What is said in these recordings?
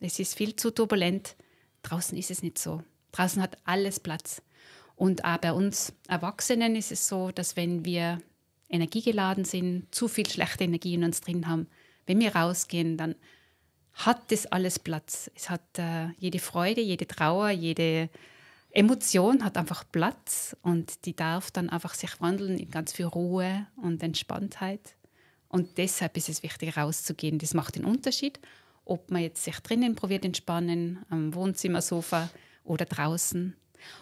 Es ist viel zu turbulent. Draußen ist es nicht so. Draußen hat alles Platz. Und auch bei uns Erwachsenen ist es so, dass wenn wir energiegeladen sind, zu viel schlechte Energie in uns drin haben, wenn wir rausgehen, dann hat das alles Platz. Es hat äh, jede Freude, jede Trauer, jede Emotion hat einfach Platz und die darf dann einfach sich wandeln in ganz viel Ruhe und Entspanntheit. Und deshalb ist es wichtig, rauszugehen. Das macht den Unterschied ob man jetzt sich drinnen probiert entspannen, am Wohnzimmersofa oder draußen.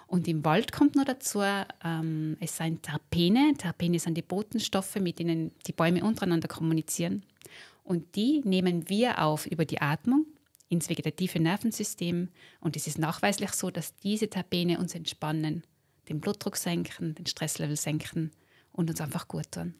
Und im Wald kommt noch dazu, ähm, es sind Terpene. Terpene sind die Botenstoffe, mit denen die Bäume untereinander kommunizieren. Und die nehmen wir auf über die Atmung ins vegetative Nervensystem. Und es ist nachweislich so, dass diese Terpene uns entspannen, den Blutdruck senken, den Stresslevel senken und uns einfach gut tun.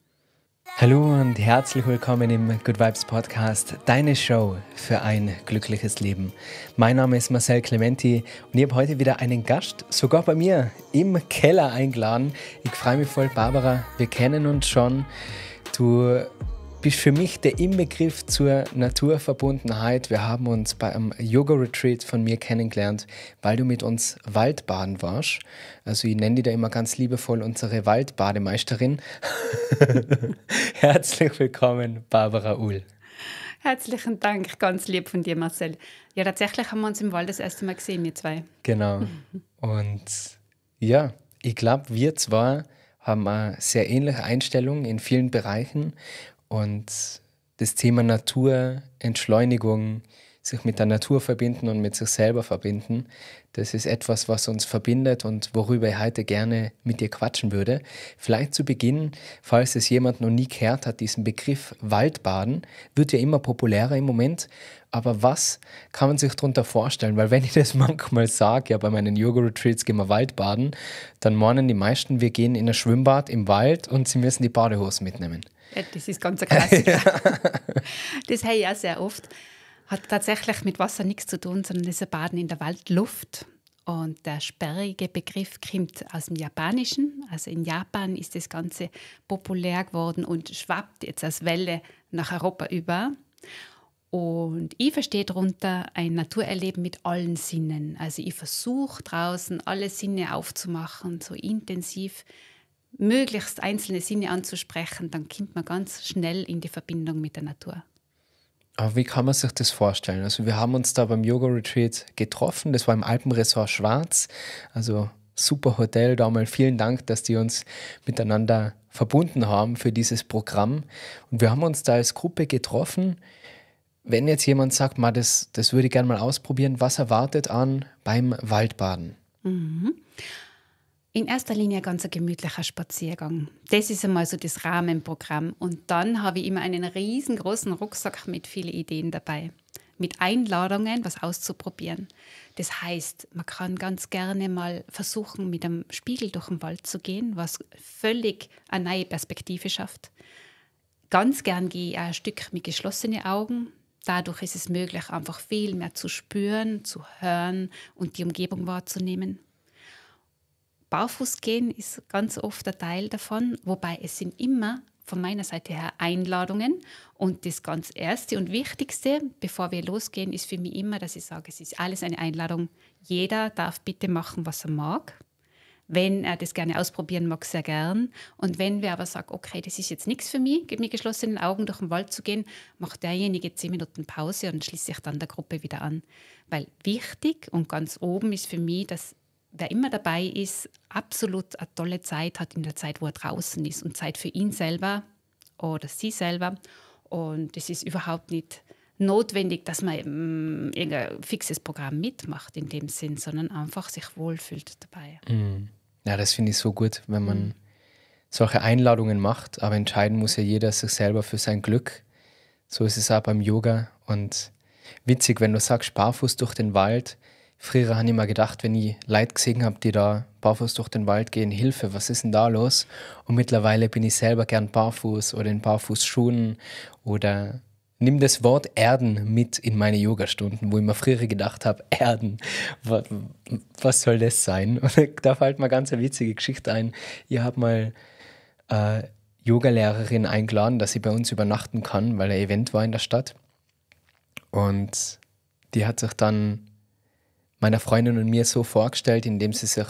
Hallo und herzlich willkommen im Good Vibes Podcast, deine Show für ein glückliches Leben. Mein Name ist Marcel Clementi und ich habe heute wieder einen Gast, sogar bei mir im Keller eingeladen. Ich freue mich voll, Barbara, wir kennen uns schon. Du bist für mich der Inbegriff zur Naturverbundenheit. Wir haben uns bei einem Yoga-Retreat von mir kennengelernt, weil du mit uns Waldbaden warst. Also ich nenne dich da immer ganz liebevoll unsere Waldbademeisterin. Herzlich willkommen, Barbara Uhl. Herzlichen Dank, ganz lieb von dir, Marcel. Ja, tatsächlich haben wir uns im Wald das erste Mal gesehen, wir zwei. Genau. Und ja, ich glaube, wir zwei haben eine sehr ähnliche Einstellung in vielen Bereichen und das Thema Natur, Entschleunigung, sich mit der Natur verbinden und mit sich selber verbinden, das ist etwas, was uns verbindet und worüber ich heute gerne mit dir quatschen würde. Vielleicht zu Beginn, falls es jemand noch nie gehört hat, diesen Begriff Waldbaden wird ja immer populärer im Moment. Aber was kann man sich darunter vorstellen? Weil wenn ich das manchmal sage, ja bei meinen Yoga-Retreats gehen wir Waldbaden, dann meinen die meisten, wir gehen in ein Schwimmbad im Wald und sie müssen die Badehose mitnehmen. Ja, das ist ganz ein Klassiker. das höre ich auch sehr oft. Hat tatsächlich mit Wasser nichts zu tun, sondern das ist ein Baden in der Waldluft. Und der sperrige Begriff kommt aus dem Japanischen. Also in Japan ist das Ganze populär geworden und schwappt jetzt als Welle nach Europa über. Und ich verstehe darunter ein Naturerleben mit allen Sinnen. Also ich versuche draußen alle Sinne aufzumachen, so intensiv möglichst einzelne Sinne anzusprechen, dann kommt man ganz schnell in die Verbindung mit der Natur. Aber wie kann man sich das vorstellen? Also wir haben uns da beim Yoga Retreat getroffen, das war im Alpenresort Schwarz, also super Hotel da mal vielen Dank, dass die uns miteinander verbunden haben für dieses Programm und wir haben uns da als Gruppe getroffen. Wenn jetzt jemand sagt, mal das, das würde ich gerne mal ausprobieren, was erwartet an beim Waldbaden? Mhm. In erster Linie ganz ein gemütlicher Spaziergang. Das ist einmal so das Rahmenprogramm. Und dann habe ich immer einen riesengroßen Rucksack mit vielen Ideen dabei. Mit Einladungen, was auszuprobieren. Das heißt, man kann ganz gerne mal versuchen, mit einem Spiegel durch den Wald zu gehen, was völlig eine neue Perspektive schafft. Ganz gern gehe ich auch ein Stück mit geschlossenen Augen. Dadurch ist es möglich, einfach viel mehr zu spüren, zu hören und die Umgebung wahrzunehmen. Barfußgehen ist ganz oft ein Teil davon, wobei es sind immer von meiner Seite her Einladungen. Und das ganz Erste und Wichtigste, bevor wir losgehen, ist für mich immer, dass ich sage, es ist alles eine Einladung. Jeder darf bitte machen, was er mag. Wenn er das gerne ausprobieren mag, sehr gern. Und wenn wir aber sagen, okay, das ist jetzt nichts für mich, mit geschlossenen Augen durch den Wald zu gehen, macht derjenige zehn Minuten Pause und schließt sich dann der Gruppe wieder an. Weil wichtig und ganz oben ist für mich, dass wer immer dabei ist, absolut eine tolle Zeit hat in der Zeit, wo er draußen ist und Zeit für ihn selber oder sie selber. Und es ist überhaupt nicht notwendig, dass man irgendein fixes Programm mitmacht in dem Sinn, sondern einfach sich wohlfühlt dabei. Mhm. Ja, das finde ich so gut, wenn man mhm. solche Einladungen macht, aber entscheiden muss ja jeder sich selber für sein Glück. So ist es auch beim Yoga und witzig, wenn du sagst, barfuß durch den Wald, Früher habe ich mir gedacht, wenn ich Leute gesehen habe, die da barfuß durch den Wald gehen, Hilfe, was ist denn da los? Und mittlerweile bin ich selber gern barfuß oder in Barfußschuhen oder nimm das Wort Erden mit in meine Yogastunden, wo ich mir früher gedacht habe, Erden, was, was soll das sein? Und da fällt mir ganz eine witzige Geschichte ein. Ich habe mal äh, Yogalehrerin eingeladen, dass sie bei uns übernachten kann, weil ein Event war in der Stadt. Und die hat sich dann meiner Freundin und mir so vorgestellt, indem sie sich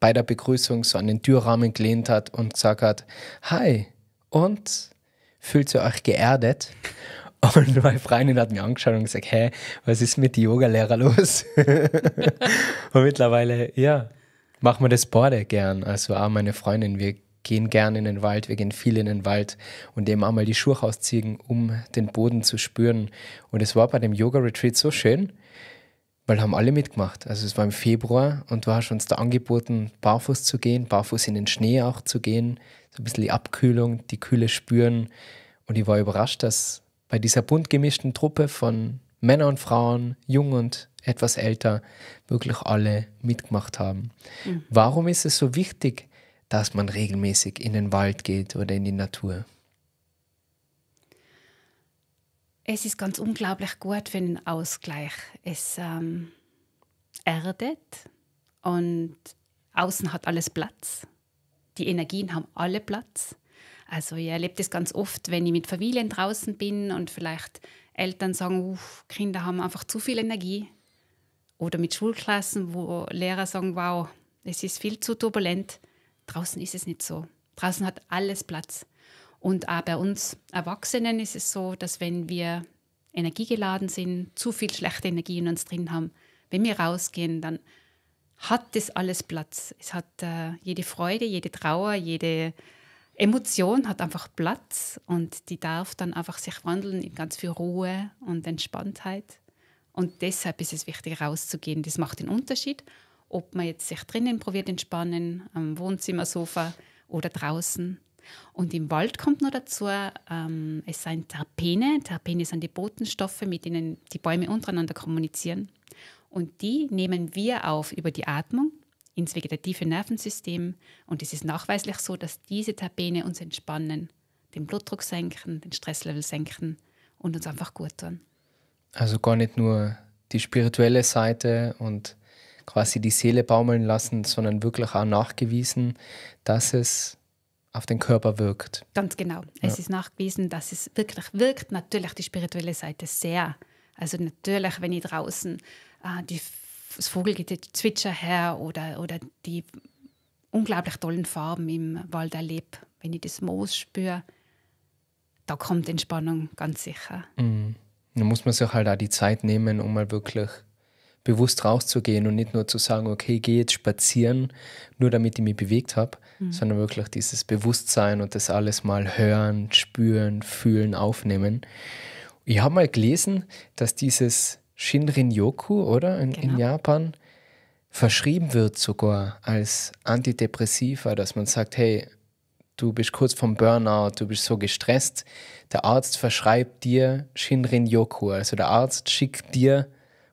bei der Begrüßung so an den Türrahmen gelehnt hat und gesagt hat, hi, und fühlt ihr euch geerdet? Und meine Freundin hat mir angeschaut und gesagt, hä, was ist mit dem Yogalehrer los? und mittlerweile, ja, machen wir das beide gern. Also auch meine Freundin, wir gehen gern in den Wald, wir gehen viel in den Wald und eben auch mal die Schuhe ausziehen, um den Boden zu spüren. Und es war bei dem Yoga-Retreat so schön, weil haben alle mitgemacht. Also es war im Februar und du hast uns da angeboten, barfuß zu gehen, barfuß in den Schnee auch zu gehen, so ein bisschen die Abkühlung, die Kühle spüren. Und ich war überrascht, dass bei dieser bunt gemischten Truppe von Männern und Frauen, jung und etwas älter, wirklich alle mitgemacht haben. Mhm. Warum ist es so wichtig, dass man regelmäßig in den Wald geht oder in die Natur? Es ist ganz unglaublich gut für einen Ausgleich. Es ähm, erdet und außen hat alles Platz. Die Energien haben alle Platz. Also ich erlebe das ganz oft, wenn ich mit Familien draußen bin und vielleicht Eltern sagen, Kinder haben einfach zu viel Energie. Oder mit Schulklassen, wo Lehrer sagen, wow, es ist viel zu turbulent. Draußen ist es nicht so. Draußen hat alles Platz. Und auch bei uns Erwachsenen ist es so, dass wenn wir energiegeladen sind, zu viel schlechte Energie in uns drin haben, wenn wir rausgehen, dann hat das alles Platz. Es hat äh, jede Freude, jede Trauer, jede Emotion hat einfach Platz und die darf dann einfach sich wandeln in ganz viel Ruhe und Entspanntheit. Und deshalb ist es wichtig, rauszugehen. Das macht den Unterschied, ob man jetzt sich drinnen probiert entspannen, am Wohnzimmersofa oder draußen. Und im Wald kommt noch dazu, ähm, es sind Terpene. Terpene sind die Botenstoffe, mit denen die Bäume untereinander kommunizieren. Und die nehmen wir auf über die Atmung ins vegetative Nervensystem. Und es ist nachweislich so, dass diese Terpene uns entspannen, den Blutdruck senken, den Stresslevel senken und uns einfach gut tun. Also gar nicht nur die spirituelle Seite und quasi die Seele baumeln lassen, sondern wirklich auch nachgewiesen, dass es auf den Körper wirkt. Ganz genau. Ja. Es ist nachgewiesen, dass es wirklich wirkt. Natürlich die spirituelle Seite sehr. Also natürlich, wenn ich draußen äh, die, das Vogelgezwitscher her oder, oder die unglaublich tollen Farben im Wald erlebe, wenn ich das Moos spüre, da kommt Entspannung ganz sicher. Mhm. Da muss man sich halt auch die Zeit nehmen, um mal wirklich bewusst rauszugehen und nicht nur zu sagen, okay, gehe jetzt spazieren, nur damit ich mich bewegt habe, mhm. sondern wirklich dieses Bewusstsein und das alles mal hören, spüren, fühlen, aufnehmen. Ich habe mal gelesen, dass dieses Shinrin-yoku, oder, in, genau. in Japan, verschrieben wird sogar als Antidepressiva, dass man sagt, hey, du bist kurz vom Burnout, du bist so gestresst, der Arzt verschreibt dir Shinrin-yoku, also der Arzt schickt dir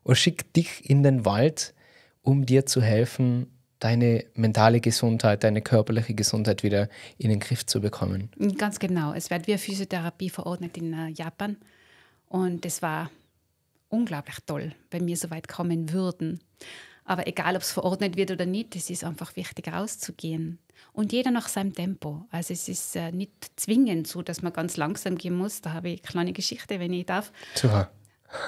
und schickt dich in den Wald, um dir zu helfen, deine mentale Gesundheit, deine körperliche Gesundheit wieder in den Griff zu bekommen. Ganz genau. Es wird via Physiotherapie verordnet in äh, Japan. Und es war unglaublich toll, wenn wir so weit kommen würden. Aber egal, ob es verordnet wird oder nicht, es ist einfach wichtig, rauszugehen. Und jeder nach seinem Tempo. Also es ist äh, nicht zwingend so, dass man ganz langsam gehen muss. Da habe ich eine kleine Geschichte, wenn ich darf. Super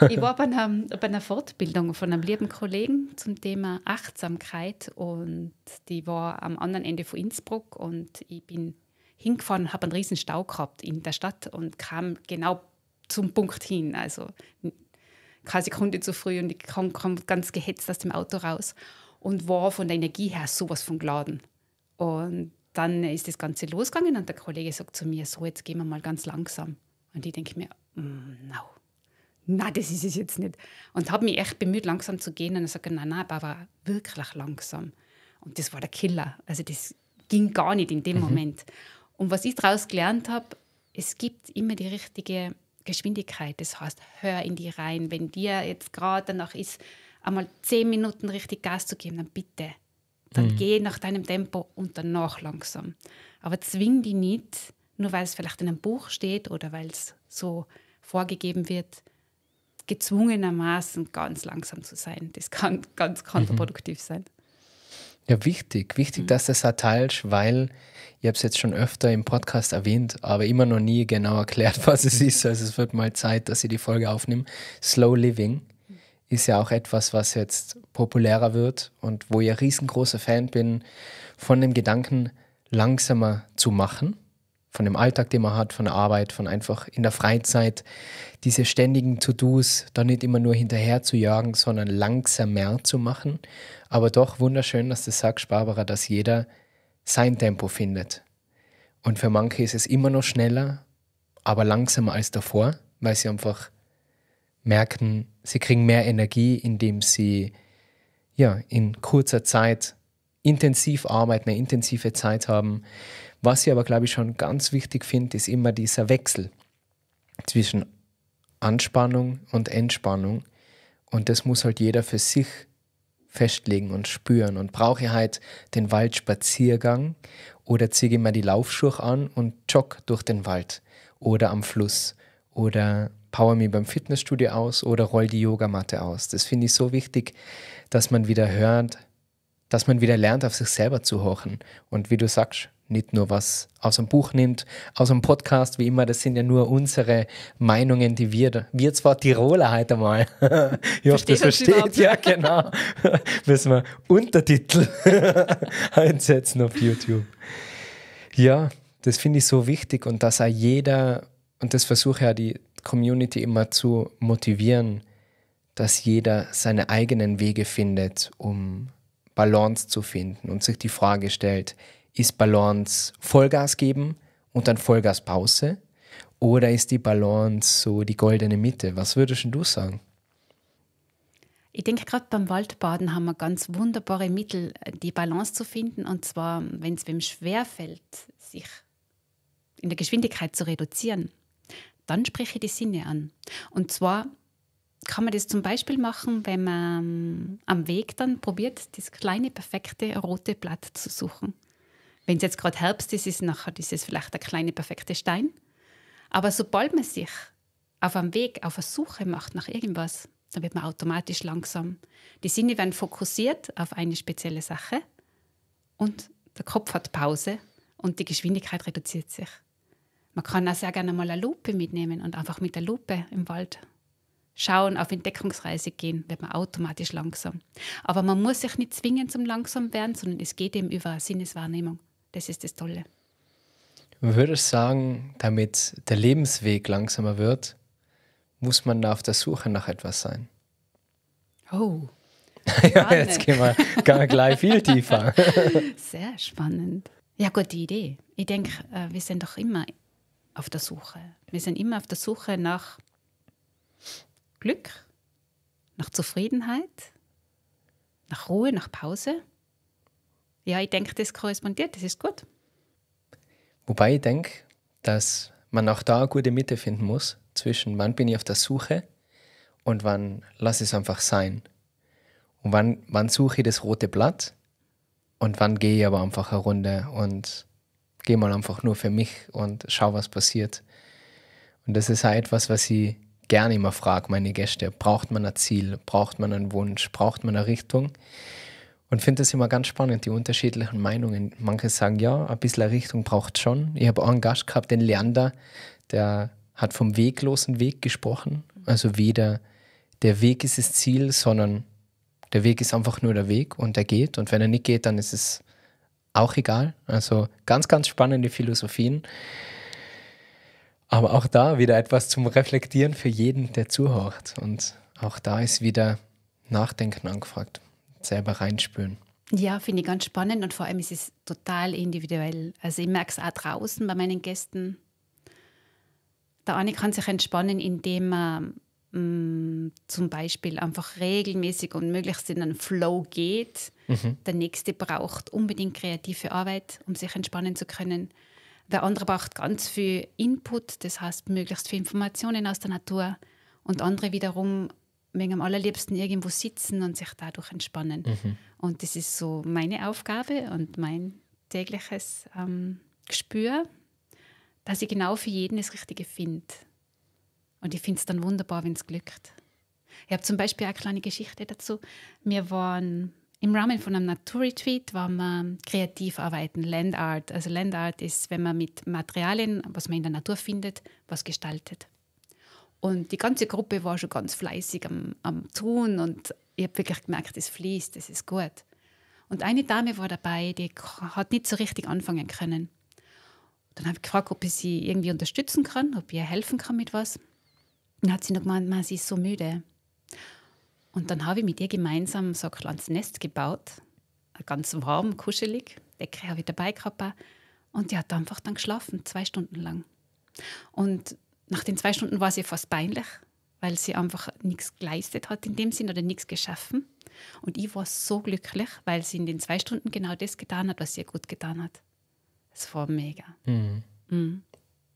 ich war bei einer, bei einer, Fortbildung von einem lieben Kollegen zum Thema Achtsamkeit und die war am anderen Ende von Innsbruck und ich bin hingefahren, habe einen riesen Stau gehabt in der Stadt und kam genau zum Punkt hin, also keine Sekunde zu früh und ich kam, kam ganz gehetzt aus dem Auto raus und war von der Energie her sowas von geladen. Und dann ist das Ganze losgegangen und der Kollege sagt zu mir, so jetzt gehen wir mal ganz langsam. Und ich denke mir, mm, no na, das ist es jetzt nicht. Und habe mich echt bemüht, langsam zu gehen. Und ich sage, nein, nein, Barbara, wirklich langsam. Und das war der Killer. Also das ging gar nicht in dem mhm. Moment. Und was ich daraus gelernt habe, es gibt immer die richtige Geschwindigkeit. Das heißt, hör in die rein. Wenn dir jetzt gerade danach ist, einmal zehn Minuten richtig Gas zu geben, dann bitte. Dann mhm. geh nach deinem Tempo und danach langsam. Aber zwing die nicht, nur weil es vielleicht in einem Buch steht oder weil es so vorgegeben wird, gezwungenermaßen ganz langsam zu sein. Das kann ganz kontraproduktiv mhm. sein. Ja, wichtig, wichtig, mhm. dass das erteilst, weil ich habe es jetzt schon öfter im Podcast erwähnt, aber immer noch nie genau erklärt, was es ist. Also es wird mal Zeit, dass ich die Folge aufnehme. Slow Living ist ja auch etwas, was jetzt populärer wird und wo ich ein riesengroßer Fan bin von dem Gedanken, langsamer zu machen von dem Alltag, den man hat, von der Arbeit, von einfach in der Freizeit, diese ständigen To-Dos da nicht immer nur hinterher zu jagen, sondern langsam mehr zu machen. Aber doch wunderschön, dass du sagst, Barbara, dass jeder sein Tempo findet. Und für manche ist es immer noch schneller, aber langsamer als davor, weil sie einfach merken, sie kriegen mehr Energie, indem sie ja, in kurzer Zeit intensiv arbeiten, eine intensive Zeit haben was ich aber, glaube ich, schon ganz wichtig finde, ist immer dieser Wechsel zwischen Anspannung und Entspannung. Und das muss halt jeder für sich festlegen und spüren. Und brauche ich halt den Waldspaziergang oder ziehe ich mir die Laufschuhe an und jogge durch den Wald oder am Fluss oder power me beim Fitnessstudio aus oder roll die Yogamatte aus. Das finde ich so wichtig, dass man wieder hört, dass man wieder lernt, auf sich selber zu horchen. Und wie du sagst, nicht nur was aus einem Buch nimmt, aus einem Podcast, wie immer, das sind ja nur unsere Meinungen, die wir, wir zwar Tiroler heute mal, ich hoffe, das versteht, ja genau, müssen wir Untertitel einsetzen auf YouTube. Ja, das finde ich so wichtig und dass auch jeder, und das versuche ja die Community immer zu motivieren, dass jeder seine eigenen Wege findet, um Balance zu finden und sich die Frage stellt, ist Balance Vollgas geben und dann Vollgaspause? Oder ist die Balance so die goldene Mitte? Was würdest du sagen? Ich denke, gerade beim Waldbaden haben wir ganz wunderbare Mittel, die Balance zu finden. Und zwar, wenn es wem schwerfällt, sich in der Geschwindigkeit zu reduzieren, dann spreche ich die Sinne an. Und zwar kann man das zum Beispiel machen, wenn man ähm, am Weg dann probiert, das kleine, perfekte rote Blatt zu suchen. Wenn es jetzt gerade Herbst ist, ist nachher dieses vielleicht der kleine perfekte Stein. Aber sobald man sich auf einem Weg, auf einer Suche macht nach irgendwas, dann wird man automatisch langsam. Die Sinne werden fokussiert auf eine spezielle Sache und der Kopf hat Pause und die Geschwindigkeit reduziert sich. Man kann auch sehr gerne mal eine Lupe mitnehmen und einfach mit der Lupe im Wald schauen, auf Entdeckungsreise gehen, wird man automatisch langsam. Aber man muss sich nicht zwingen zum langsam werden, sondern es geht eben über eine Sinneswahrnehmung. Das ist das Tolle. Würdest du sagen, damit der Lebensweg langsamer wird, muss man da auf der Suche nach etwas sein? Oh. ja, jetzt gehen wir, gehen wir gleich viel tiefer. Sehr spannend. Ja, gute Idee. Ich denke, äh, wir sind doch immer auf der Suche. Wir sind immer auf der Suche nach Glück, nach Zufriedenheit, nach Ruhe, nach Pause ja, ich denke, das korrespondiert, das ist gut. Wobei ich denke, dass man auch da eine gute Mitte finden muss zwischen wann bin ich auf der Suche und wann lasse ich es einfach sein. Und wann, wann suche ich das rote Blatt und wann gehe ich aber einfach eine Runde und gehe mal einfach nur für mich und schau, was passiert. Und das ist auch etwas, was ich gerne immer frage, meine Gäste. Braucht man ein Ziel? Braucht man einen Wunsch? Braucht man eine Richtung? Und finde das immer ganz spannend, die unterschiedlichen Meinungen. Manche sagen, ja, ein bisschen Richtung braucht schon. Ich habe auch einen Gast gehabt, den Leander, der hat vom weglosen Weg gesprochen. Also weder der Weg ist das Ziel, sondern der Weg ist einfach nur der Weg und er geht. Und wenn er nicht geht, dann ist es auch egal. Also ganz, ganz spannende Philosophien. Aber auch da wieder etwas zum Reflektieren für jeden, der zuhört. Und auch da ist wieder Nachdenken angefragt selber reinspüren. Ja, finde ich ganz spannend und vor allem ist es total individuell. Also ich merke es auch draußen bei meinen Gästen. Der eine kann sich entspannen, indem er mm, zum Beispiel einfach regelmäßig und möglichst in einen Flow geht. Mhm. Der nächste braucht unbedingt kreative Arbeit, um sich entspannen zu können. Der andere braucht ganz viel Input, das heißt möglichst viel Informationen aus der Natur. Und andere wiederum man am allerliebsten irgendwo sitzen und sich dadurch entspannen. Mhm. Und das ist so meine Aufgabe und mein tägliches ähm, Gespür, dass ich genau für jeden das Richtige finde. Und ich finde es dann wunderbar, wenn es glückt. Ich habe zum Beispiel eine kleine Geschichte dazu. Wir waren im Rahmen von einem Naturretreat, waren wir kreativ arbeiten, Landart. Also Landart ist, wenn man mit Materialien, was man in der Natur findet, was gestaltet. Und die ganze Gruppe war schon ganz fleißig am, am Tun und ich habe wirklich gemerkt, es fließt, es ist gut. Und eine Dame war dabei, die hat nicht so richtig anfangen können. Dann habe ich gefragt, ob ich sie irgendwie unterstützen kann, ob ich ihr helfen kann mit was. Dann hat sie noch gemeint, man, sie ist so müde. Und dann habe ich mit ihr gemeinsam so ein kleines Nest gebaut, ganz warm, kuschelig. Decke habe ich dabei gehabt. Und die hat einfach dann geschlafen, zwei Stunden lang. Und nach den zwei Stunden war sie fast peinlich, weil sie einfach nichts geleistet hat in dem Sinn oder nichts geschaffen. Und ich war so glücklich, weil sie in den zwei Stunden genau das getan hat, was sie gut getan hat. Es war mega. Mhm. Mhm.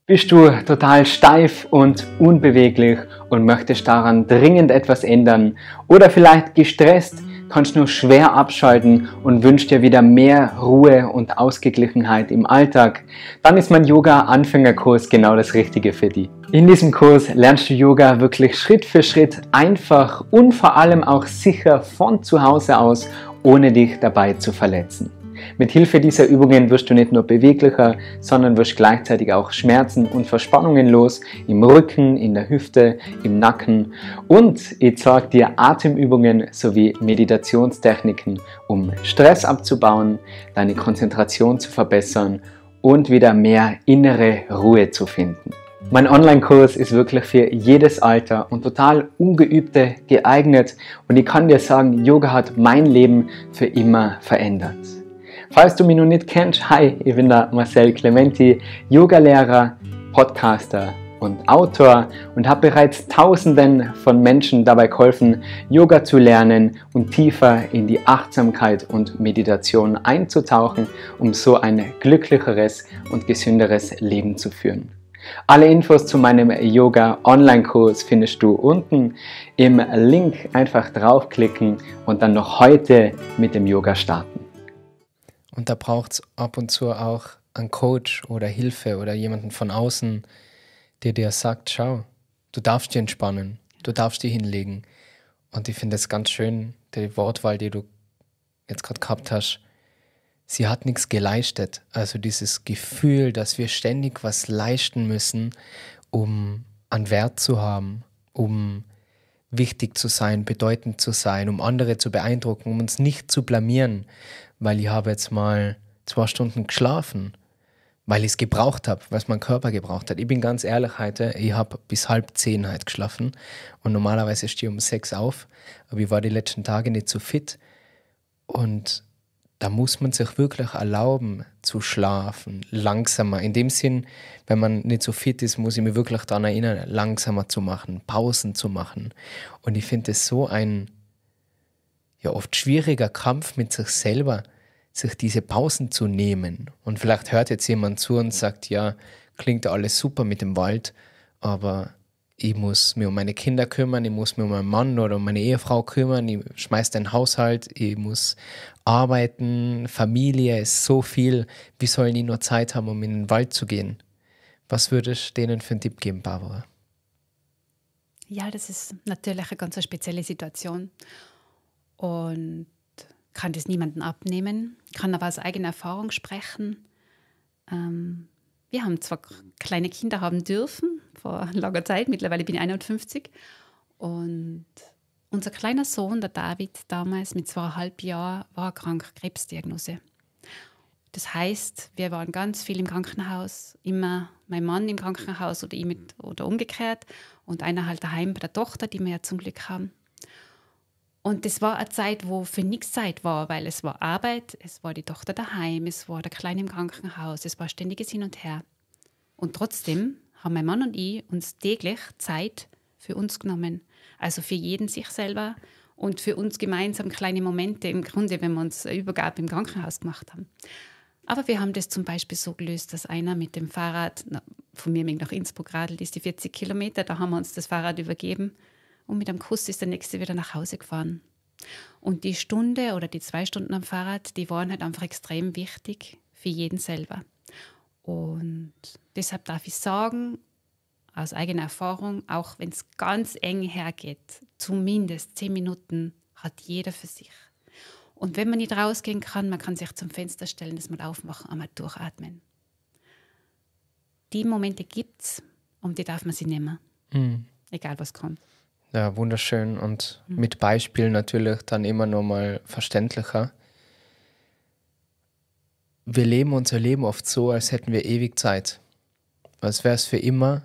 Bist du total steif und unbeweglich und möchtest daran dringend etwas ändern oder vielleicht gestresst? Mhm kannst nur schwer abschalten und wünschst dir wieder mehr Ruhe und Ausgeglichenheit im Alltag, dann ist mein Yoga-Anfängerkurs genau das Richtige für dich. In diesem Kurs lernst du Yoga wirklich Schritt für Schritt einfach und vor allem auch sicher von zu Hause aus, ohne dich dabei zu verletzen. Mit Hilfe dieser Übungen wirst du nicht nur beweglicher, sondern wirst gleichzeitig auch Schmerzen und Verspannungen los im Rücken, in der Hüfte, im Nacken und ich zeige dir Atemübungen sowie Meditationstechniken, um Stress abzubauen, deine Konzentration zu verbessern und wieder mehr innere Ruhe zu finden. Mein Online-Kurs ist wirklich für jedes Alter und total Ungeübte geeignet und ich kann dir sagen, Yoga hat mein Leben für immer verändert. Falls du mich noch nicht kennst, hi, ich bin der Marcel Clementi, Yogalehrer, Podcaster und Autor und habe bereits Tausenden von Menschen dabei geholfen, Yoga zu lernen und tiefer in die Achtsamkeit und Meditation einzutauchen, um so ein glücklicheres und gesünderes Leben zu führen. Alle Infos zu meinem Yoga Online-Kurs findest du unten im Link. Einfach draufklicken und dann noch heute mit dem Yoga starten. Und da braucht es ab und zu auch einen Coach oder Hilfe oder jemanden von außen, der dir sagt, schau, du darfst dich entspannen, du darfst dich hinlegen. Und ich finde es ganz schön, die Wortwahl, die du jetzt gerade gehabt hast, sie hat nichts geleistet. Also dieses Gefühl, dass wir ständig was leisten müssen, um an Wert zu haben, um wichtig zu sein, bedeutend zu sein, um andere zu beeindrucken, um uns nicht zu blamieren, weil ich habe jetzt mal zwei Stunden geschlafen, weil ich es gebraucht habe, weil es mein Körper gebraucht hat. Ich bin ganz ehrlich heute, ich habe bis halb zehn halt geschlafen und normalerweise stehe ich um sechs auf, aber ich war die letzten Tage nicht so fit und da muss man sich wirklich erlauben zu schlafen, langsamer. In dem Sinn, wenn man nicht so fit ist, muss ich mir wirklich daran erinnern, langsamer zu machen, Pausen zu machen. Und ich finde es so ein ja oft schwieriger Kampf mit sich selber, sich diese Pausen zu nehmen. Und vielleicht hört jetzt jemand zu und sagt, ja, klingt alles super mit dem Wald, aber ich muss mich um meine Kinder kümmern, ich muss mich um meinen Mann oder um meine Ehefrau kümmern, ich schmeiße den Haushalt, ich muss arbeiten, Familie ist so viel, wie sollen die nur Zeit haben, um in den Wald zu gehen? Was würdest du denen für einen Tipp geben, Barbara? Ja, das ist natürlich eine ganz spezielle Situation. Und kann das niemandem abnehmen, kann aber aus eigener Erfahrung sprechen. Ähm, wir haben zwar kleine Kinder haben dürfen, vor langer Zeit, mittlerweile bin ich 51. Und unser kleiner Sohn, der David, damals mit zweieinhalb Jahren, war krank, Krebsdiagnose. Das heißt, wir waren ganz viel im Krankenhaus, immer mein Mann im Krankenhaus oder, ich mit, oder umgekehrt und einer halt daheim bei der Tochter, die wir ja zum Glück haben. Und das war eine Zeit, wo für nichts Zeit war, weil es war Arbeit, es war die Tochter daheim, es war der Kleine im Krankenhaus, es war ständiges Hin und Her. Und trotzdem haben mein Mann und ich uns täglich Zeit für uns genommen. Also für jeden sich selber und für uns gemeinsam kleine Momente im Grunde, wenn wir uns eine Übergabe im Krankenhaus gemacht haben. Aber wir haben das zum Beispiel so gelöst, dass einer mit dem Fahrrad na, von mir nach Innsbruck radelt, ist die 40 Kilometer, da haben wir uns das Fahrrad übergeben und mit einem Kuss ist der nächste wieder nach Hause gefahren. Und die Stunde oder die zwei Stunden am Fahrrad, die waren halt einfach extrem wichtig für jeden selber. Und deshalb darf ich sagen, aus eigener Erfahrung, auch wenn es ganz eng hergeht, zumindest zehn Minuten hat jeder für sich. Und wenn man nicht rausgehen kann, man kann sich zum Fenster stellen, das mal aufmachen, einmal durchatmen. Die Momente gibt es und die darf man sich nehmen. Mhm. Egal was kommt. Ja, wunderschön und mhm. mit Beispielen natürlich dann immer noch mal verständlicher. Wir leben unser Leben oft so, als hätten wir ewig Zeit. Als wäre es für immer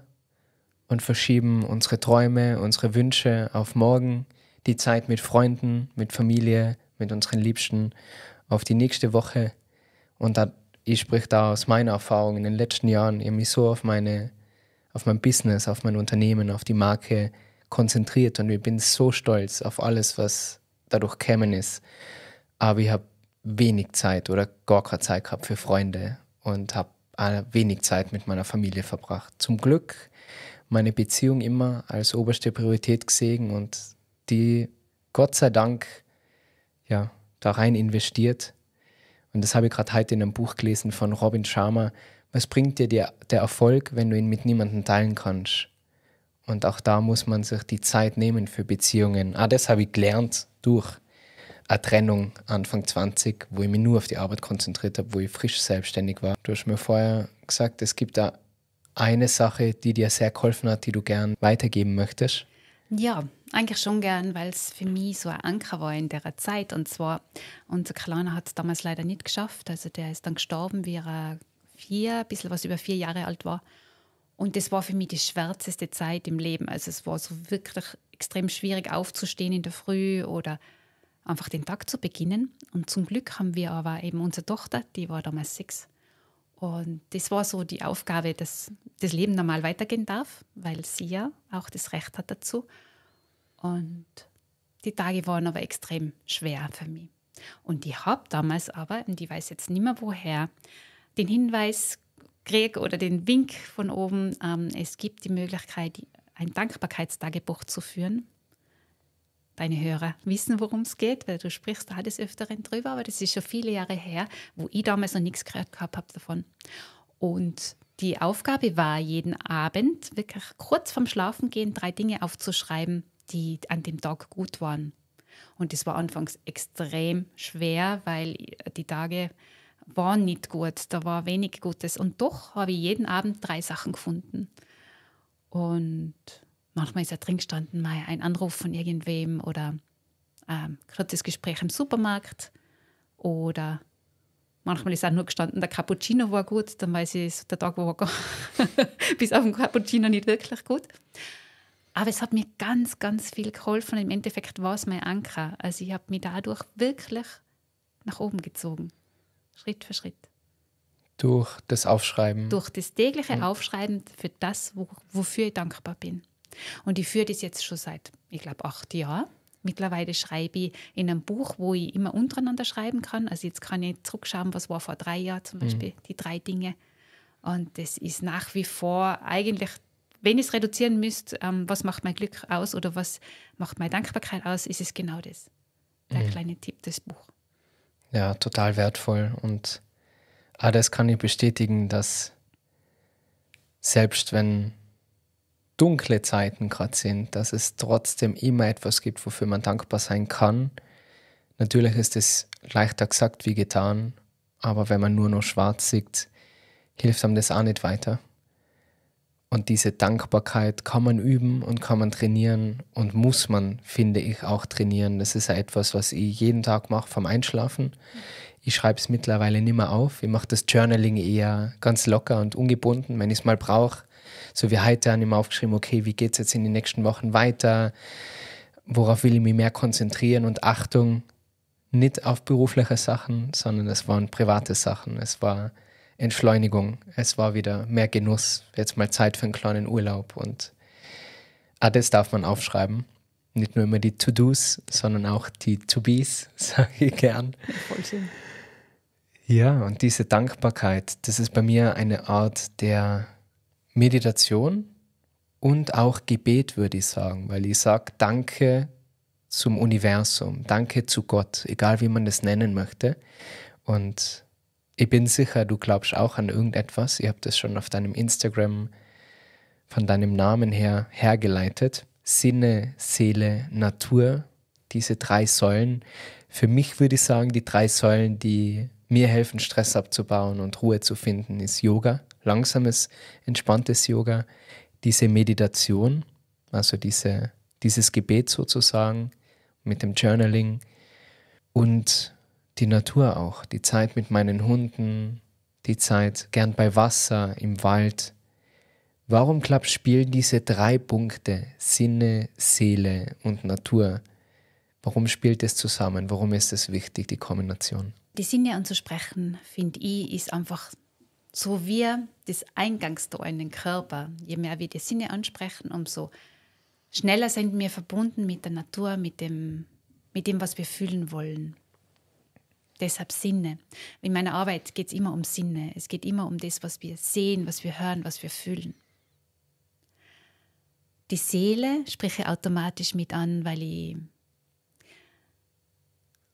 und verschieben unsere Träume, unsere Wünsche auf morgen, die Zeit mit Freunden, mit Familie, mit unseren Liebsten auf die nächste Woche. Und da, ich spreche da aus meiner Erfahrung in den letzten Jahren, ich mich so auf meine, auf mein Business, auf mein Unternehmen, auf die Marke konzentriert und ich bin so stolz auf alles, was dadurch gekommen ist. Aber ich habe wenig Zeit oder gar keine Zeit gehabt für Freunde und habe wenig Zeit mit meiner Familie verbracht. Zum Glück meine Beziehung immer als oberste Priorität gesehen und die Gott sei Dank ja, da rein investiert. Und das habe ich gerade heute in einem Buch gelesen von Robin Sharma. Was bringt dir der, der Erfolg, wenn du ihn mit niemandem teilen kannst? Und auch da muss man sich die Zeit nehmen für Beziehungen. Ah, das habe ich gelernt durch eine Trennung Anfang 20, wo ich mich nur auf die Arbeit konzentriert habe, wo ich frisch selbstständig war. Du hast mir vorher gesagt, es gibt da eine Sache, die dir sehr geholfen hat, die du gern weitergeben möchtest. Ja, eigentlich schon gern, weil es für mich so ein Anker war in der Zeit. Und zwar, unser Kleiner hat es damals leider nicht geschafft. Also der ist dann gestorben, wie er vier, ein bisschen was über vier Jahre alt war. Und das war für mich die schwärzeste Zeit im Leben. Also es war so wirklich extrem schwierig aufzustehen in der Früh oder einfach den Tag zu beginnen. Und zum Glück haben wir aber eben unsere Tochter, die war damals sechs. Und das war so die Aufgabe, dass das Leben normal weitergehen darf, weil sie ja auch das Recht hat dazu. Und die Tage waren aber extrem schwer für mich. Und ich habe damals aber, und ich weiß jetzt nicht mehr woher, den Hinweis kriege oder den Wink von oben, ähm, es gibt die Möglichkeit, ein Dankbarkeitstagebuch zu führen. Deine Hörer wissen, worum es geht, weil du sprichst da des Öfteren drüber, aber das ist schon viele Jahre her, wo ich damals noch nichts gehört gehabt habe davon. Und die Aufgabe war, jeden Abend wirklich kurz vorm Schlafengehen drei Dinge aufzuschreiben, die an dem Tag gut waren. Und das war anfangs extrem schwer, weil die Tage war nicht gut, da war wenig Gutes. Und doch habe ich jeden Abend drei Sachen gefunden. Und manchmal ist er drin gestanden, mal ein Anruf von irgendwem oder ein ähm, kurzes Gespräch im Supermarkt oder manchmal ist er nur gestanden, der Cappuccino war gut, dann weiß ich, der Tag war gar bis auf den Cappuccino nicht wirklich gut. Aber es hat mir ganz, ganz viel geholfen. Im Endeffekt war es mein Anker. Also ich habe mich dadurch wirklich nach oben gezogen. Schritt für Schritt. Durch das Aufschreiben. Durch das tägliche mhm. Aufschreiben für das, wo, wofür ich dankbar bin. Und ich führe das jetzt schon seit, ich glaube, acht Jahren. Mittlerweile schreibe ich in einem Buch, wo ich immer untereinander schreiben kann. Also jetzt kann ich zurückschauen, was war vor drei Jahren zum hm. Beispiel, mhm. die drei Dinge. Und das ist nach wie vor eigentlich, wenn ich es reduzieren müsste, ähm, was macht mein Glück aus oder was macht meine Dankbarkeit aus, ist es genau das. Der mhm. kleine Tipp, das Buch ja, total wertvoll. Und ah, das kann ich bestätigen, dass selbst wenn dunkle Zeiten gerade sind, dass es trotzdem immer etwas gibt, wofür man dankbar sein kann. Natürlich ist es leichter gesagt wie getan, aber wenn man nur noch schwarz sieht, hilft einem das auch nicht weiter. Und diese Dankbarkeit kann man üben und kann man trainieren und muss man, finde ich, auch trainieren. Das ist etwas, was ich jeden Tag mache vom Einschlafen. Ich schreibe es mittlerweile nicht mehr auf. Ich mache das Journaling eher ganz locker und ungebunden, wenn ich es mal brauche. So wie heute habe ich mir aufgeschrieben, okay, wie geht es jetzt in den nächsten Wochen weiter? Worauf will ich mich mehr konzentrieren? Und Achtung, nicht auf berufliche Sachen, sondern es waren private Sachen. Es war Entschleunigung. Es war wieder mehr Genuss. Jetzt mal Zeit für einen kleinen Urlaub und ah, das darf man aufschreiben. Nicht nur immer die To-Dos, sondern auch die To-Bes, sage ich gern. Ja, und diese Dankbarkeit, das ist bei mir eine Art der Meditation und auch Gebet, würde ich sagen, weil ich sage Danke zum Universum, Danke zu Gott, egal wie man das nennen möchte. Und ich bin sicher, du glaubst auch an irgendetwas. Ihr habt es schon auf deinem Instagram von deinem Namen her hergeleitet. Sinne, Seele, Natur, diese drei Säulen. Für mich würde ich sagen, die drei Säulen, die mir helfen, Stress abzubauen und Ruhe zu finden, ist Yoga, langsames, entspanntes Yoga, diese Meditation, also diese, dieses Gebet sozusagen mit dem Journaling und die Natur auch, die Zeit mit meinen Hunden, die Zeit gern bei Wasser, im Wald. Warum, klappt spielen diese drei Punkte Sinne, Seele und Natur? Warum spielt es zusammen? Warum ist es wichtig, die Kombination? Die Sinne anzusprechen, finde ich, ist einfach so wie das Eingangstor in den Körper. Je mehr wir die Sinne ansprechen, umso schneller sind wir verbunden mit der Natur, mit dem, mit dem was wir fühlen wollen. Deshalb Sinne. In meiner Arbeit geht es immer um Sinne. Es geht immer um das, was wir sehen, was wir hören, was wir fühlen. Die Seele spreche automatisch mit an, weil ich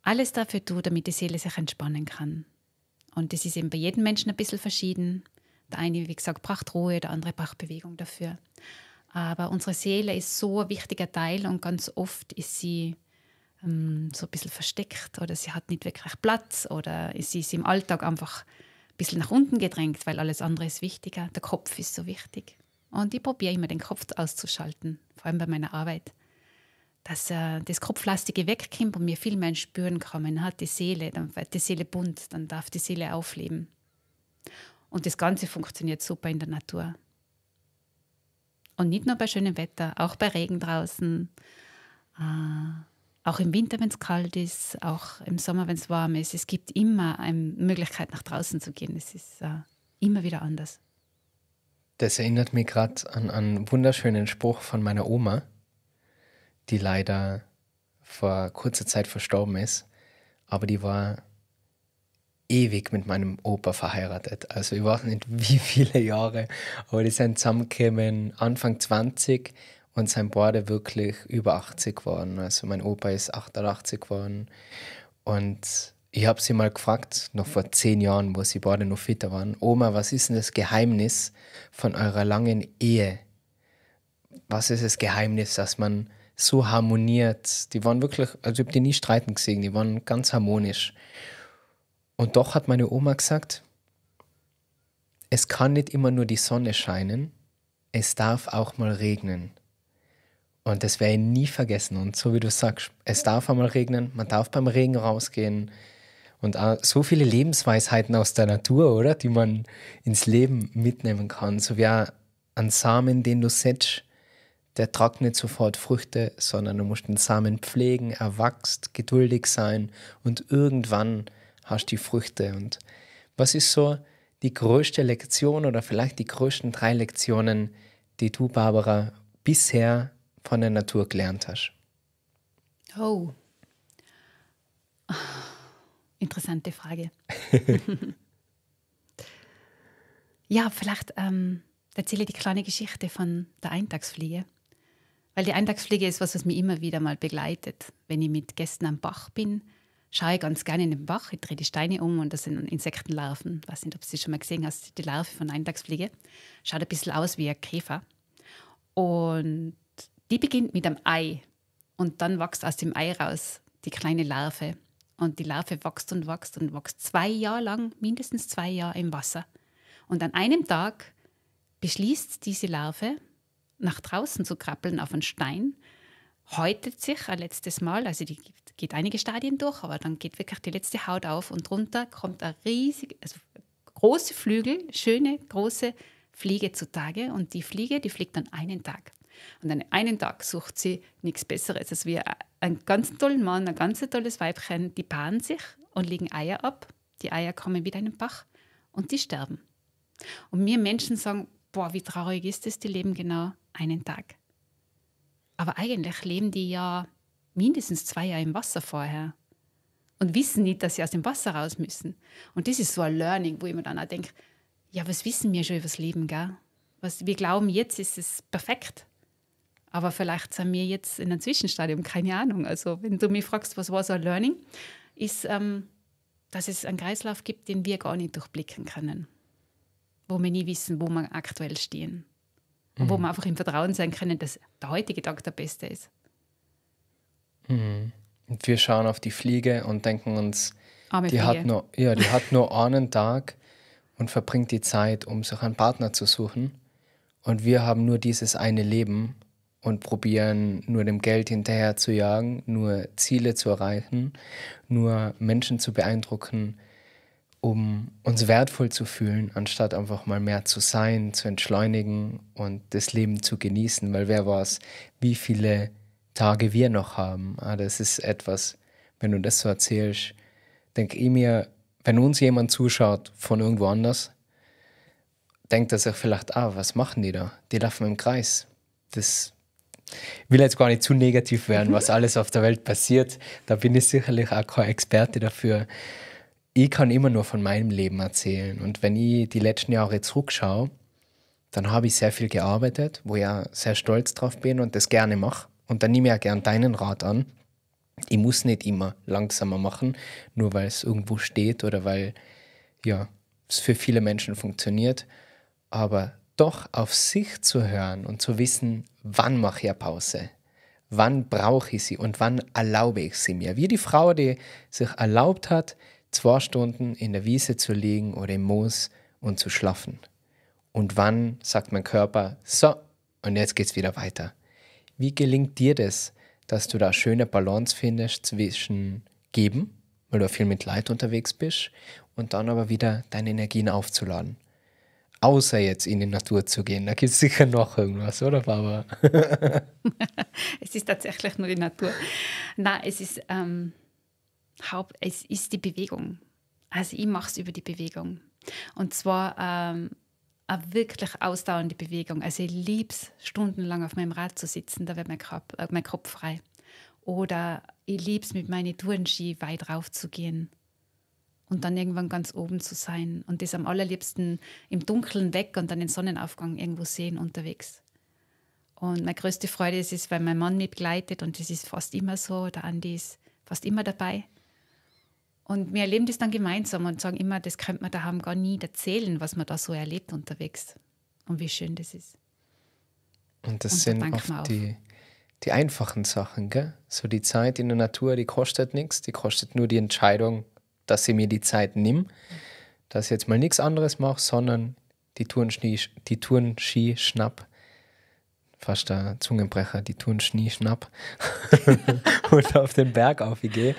alles dafür tue, damit die Seele sich entspannen kann. Und das ist eben bei jedem Menschen ein bisschen verschieden. Der eine, wie gesagt, braucht Ruhe, der andere braucht Bewegung dafür. Aber unsere Seele ist so ein wichtiger Teil und ganz oft ist sie ähm, so ein bisschen versteckt oder sie hat nicht wirklich Platz oder sie ist im Alltag einfach ein bisschen nach unten gedrängt, weil alles andere ist wichtiger. Der Kopf ist so wichtig. Und ich probiere immer den Kopf auszuschalten, vor allem bei meiner Arbeit. Dass äh, das Kopflastige wegkommt und mir viel mehr spüren kann. Man hat die Seele, dann wird die Seele bunt, dann darf die Seele aufleben. Und das Ganze funktioniert super in der Natur. Und nicht nur bei schönem Wetter, auch bei Regen draußen. Äh, auch im Winter, wenn es kalt ist, auch im Sommer, wenn es warm ist. Es gibt immer eine Möglichkeit, nach draußen zu gehen. Es ist äh, immer wieder anders. Das erinnert mich gerade an einen wunderschönen Spruch von meiner Oma, die leider vor kurzer Zeit verstorben ist. Aber die war ewig mit meinem Opa verheiratet. Also ich weiß nicht, wie viele Jahre, aber die sind zusammengekommen Anfang 20, und sein Bruder wirklich über 80 geworden. Also mein Opa ist 88 geworden. Und ich habe sie mal gefragt, noch vor zehn Jahren, wo sie beide noch fitter waren, Oma, was ist denn das Geheimnis von eurer langen Ehe? Was ist das Geheimnis, dass man so harmoniert? Die waren wirklich, also ich habe die nie streiten gesehen, die waren ganz harmonisch. Und doch hat meine Oma gesagt, es kann nicht immer nur die Sonne scheinen, es darf auch mal regnen. Und das werde ich nie vergessen. Und so wie du sagst, es darf einmal regnen, man darf beim Regen rausgehen. Und so viele Lebensweisheiten aus der Natur, oder? Die man ins Leben mitnehmen kann. So wie ein Samen, den du setzt, der trocknet sofort Früchte, sondern du musst den Samen pflegen, erwachst, geduldig sein und irgendwann hast du die Früchte. Und was ist so die größte Lektion oder vielleicht die größten drei Lektionen, die du, Barbara, bisher von der Natur gelernt hast? Oh. Interessante Frage. ja, vielleicht ähm, erzähle ich die kleine Geschichte von der Eintagsfliege. Weil die Eintagsfliege ist was, was mich immer wieder mal begleitet. Wenn ich mit Gästen am Bach bin, schaue ich ganz gerne in den Bach, ich drehe die Steine um und das sind Insektenlarven. Ich weiß nicht, ob du sie schon mal gesehen hast, die Larve von Eintagsfliege. Schaut ein bisschen aus wie ein Käfer. Und die beginnt mit einem Ei und dann wächst aus dem Ei raus die kleine Larve. Und die Larve wächst und wächst und wächst zwei Jahre lang, mindestens zwei Jahre im Wasser. Und an einem Tag beschließt diese Larve, nach draußen zu krabbeln auf einen Stein, häutet sich ein letztes Mal, also die geht einige Stadien durch, aber dann geht wirklich die letzte Haut auf und drunter kommt eine riesige, also große Flügel, schöne große Fliege zutage und die Fliege, die fliegt dann einen Tag. Und an einem Tag sucht sie nichts Besseres. Also wir einen ganz tollen Mann, ein ganz tolles Weibchen, die paaren sich und legen Eier ab. Die Eier kommen wieder in den Bach und die sterben. Und mir Menschen sagen, boah, wie traurig ist das, die leben genau einen Tag. Aber eigentlich leben die ja mindestens zwei Jahre im Wasser vorher und wissen nicht, dass sie aus dem Wasser raus müssen. Und das ist so ein Learning, wo ich mir dann auch denke, ja, was wissen wir schon über das Leben, gell? Was, wir glauben, jetzt ist es perfekt. Aber vielleicht sind wir jetzt in einem Zwischenstadium, keine Ahnung. Also wenn du mich fragst, was war so ein Learning, ist, ähm, dass es einen Kreislauf gibt, den wir gar nicht durchblicken können. Wo wir nie wissen, wo wir aktuell stehen. Und mhm. wo wir einfach im Vertrauen sein können, dass der heutige Tag der beste ist. Mhm. Und wir schauen auf die Fliege und denken uns, Arme die hat, nur, ja, die hat nur einen Tag und verbringt die Zeit, um sich einen Partner zu suchen. Und wir haben nur dieses eine Leben und probieren nur dem Geld hinterher zu jagen, nur Ziele zu erreichen, nur Menschen zu beeindrucken, um uns wertvoll zu fühlen, anstatt einfach mal mehr zu sein, zu entschleunigen und das Leben zu genießen, weil wer weiß, wie viele Tage wir noch haben. Ah, das ist etwas, wenn du das so erzählst, denke ich mir, wenn uns jemand zuschaut von irgendwo anders, denkt er sich vielleicht, ah, was machen die da? Die laufen im Kreis. Das will jetzt gar nicht zu negativ werden, was alles auf der Welt passiert. Da bin ich sicherlich auch kein Experte dafür. Ich kann immer nur von meinem Leben erzählen. Und wenn ich die letzten Jahre zurückschaue, dann habe ich sehr viel gearbeitet, wo ich auch sehr stolz drauf bin und das gerne mache. Und dann nehme ich auch gern deinen Rat an. Ich muss nicht immer langsamer machen, nur weil es irgendwo steht oder weil ja, es für viele Menschen funktioniert. Aber doch auf sich zu hören und zu wissen, wann mache ich eine Pause? Wann brauche ich sie und wann erlaube ich sie mir? Wie die Frau, die sich erlaubt hat, zwei Stunden in der Wiese zu liegen oder im Moos und zu schlafen. Und wann sagt mein Körper, so, und jetzt geht's wieder weiter. Wie gelingt dir das, dass du da eine schöne Balance findest zwischen geben, weil du viel mit Leid unterwegs bist, und dann aber wieder deine Energien aufzuladen? außer jetzt in die Natur zu gehen. Da gibt es sicher noch irgendwas, oder Baba? es ist tatsächlich nur die Natur. Nein, es ist ähm, Haupt, es ist die Bewegung. Also ich mache es über die Bewegung. Und zwar ähm, eine wirklich ausdauernde Bewegung. Also ich liebe es, stundenlang auf meinem Rad zu sitzen, da wird mein Kopf, äh, mein Kopf frei. Oder ich liebe es, mit meinen Tourenski weit rauf zu gehen und dann irgendwann ganz oben zu sein und das am allerliebsten im Dunkeln weg und dann den Sonnenaufgang irgendwo sehen unterwegs. Und meine größte Freude ist es, weil mein Mann mitgleitet und das ist fast immer so, der Andi ist fast immer dabei. Und wir erleben das dann gemeinsam und sagen immer, das könnte man daheim gar nie erzählen, was man da so erlebt unterwegs und wie schön das ist. Und das und sind oft die, die einfachen Sachen, gell? So die Zeit in der Natur, die kostet nichts, die kostet nur die Entscheidung, dass ich mir die Zeit nehme, dass ich jetzt mal nichts anderes mache, sondern die Tourenski, die Tourenski schnapp. Fast der Zungenbrecher, die Tourenski schnapp. und auf den Berg aufgehe.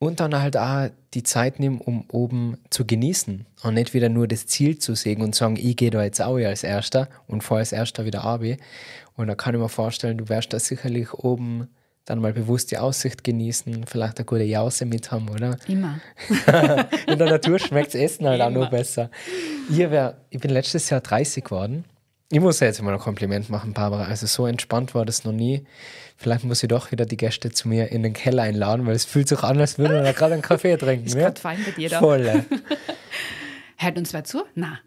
Und dann halt auch die Zeit nehmen, um oben zu genießen und nicht wieder nur das Ziel zu sehen und sagen, ich gehe da jetzt auch als Erster und fahre als Erster wieder ab. Und da kann ich mir vorstellen, du wärst da sicherlich oben dann mal bewusst die Aussicht genießen, vielleicht eine gute Jause mit haben, oder? Immer. In der Natur schmeckt Essen halt Immer. auch noch besser. Ich, wär, ich bin letztes Jahr 30 geworden. Ich muss ja jetzt mal ein Kompliment machen, Barbara. Also so entspannt war das noch nie. Vielleicht muss ich doch wieder die Gäste zu mir in den Keller einladen, weil es fühlt sich an, als würden wir gerade einen Kaffee trinken. Ist ja? fein bei dir da. Voll. Hört uns wer zu? Na.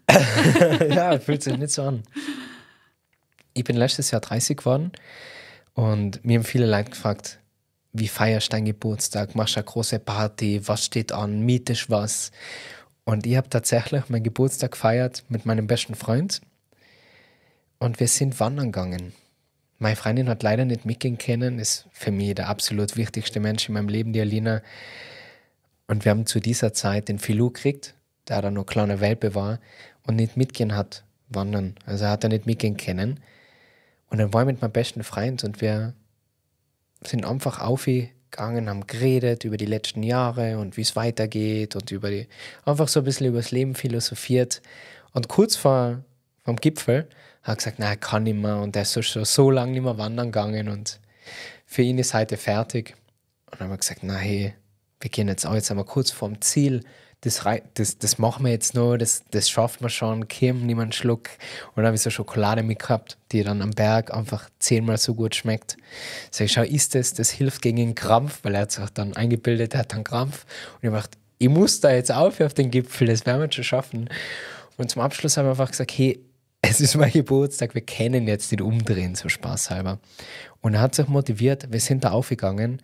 ja, fühlt sich nicht so an. Ich bin letztes Jahr 30 geworden. Und mir haben viele Leute gefragt, wie feierst deinen Geburtstag, machst du eine große Party, was steht an, mietest was? Und ich habe tatsächlich meinen Geburtstag gefeiert mit meinem besten Freund. Und wir sind wandern gegangen. Meine Freundin hat leider nicht mitgehen können, ist für mich der absolut wichtigste Mensch in meinem Leben, die Alina. Und wir haben zu dieser Zeit den Filou gekriegt, der da noch kleine Welpe war und nicht mitgehen hat, wandern. Also hat er nicht mitgehen können. Und dann waren wir mit meinem besten Freund und wir sind einfach aufgegangen, haben geredet über die letzten Jahre und wie es weitergeht und über die, einfach so ein bisschen über das Leben philosophiert. Und kurz vor vom Gipfel hat er gesagt, nein, er kann nicht mehr und er ist schon so lange nicht mehr wandern gegangen und für ihn ist heute fertig. Und dann haben wir gesagt, nein, wir gehen jetzt auch, jetzt einmal kurz vorm Ziel, das, das, das machen wir jetzt nur, das, das schafft man schon, Kim, nimm einen Schluck. Und dann habe ich so Schokolade mitgehabt, die dann am Berg einfach zehnmal so gut schmeckt. Sag ich, schau, ist das, das hilft gegen den Krampf, weil er hat sich dann eingebildet, er hat dann Krampf. Und ich habe gedacht, ich muss da jetzt auf auf den Gipfel, das werden wir schon schaffen. Und zum Abschluss haben wir einfach gesagt, hey, es ist mein Geburtstag, wir kennen jetzt nicht umdrehen, so spaßhalber. Und er hat sich motiviert, wir sind da aufgegangen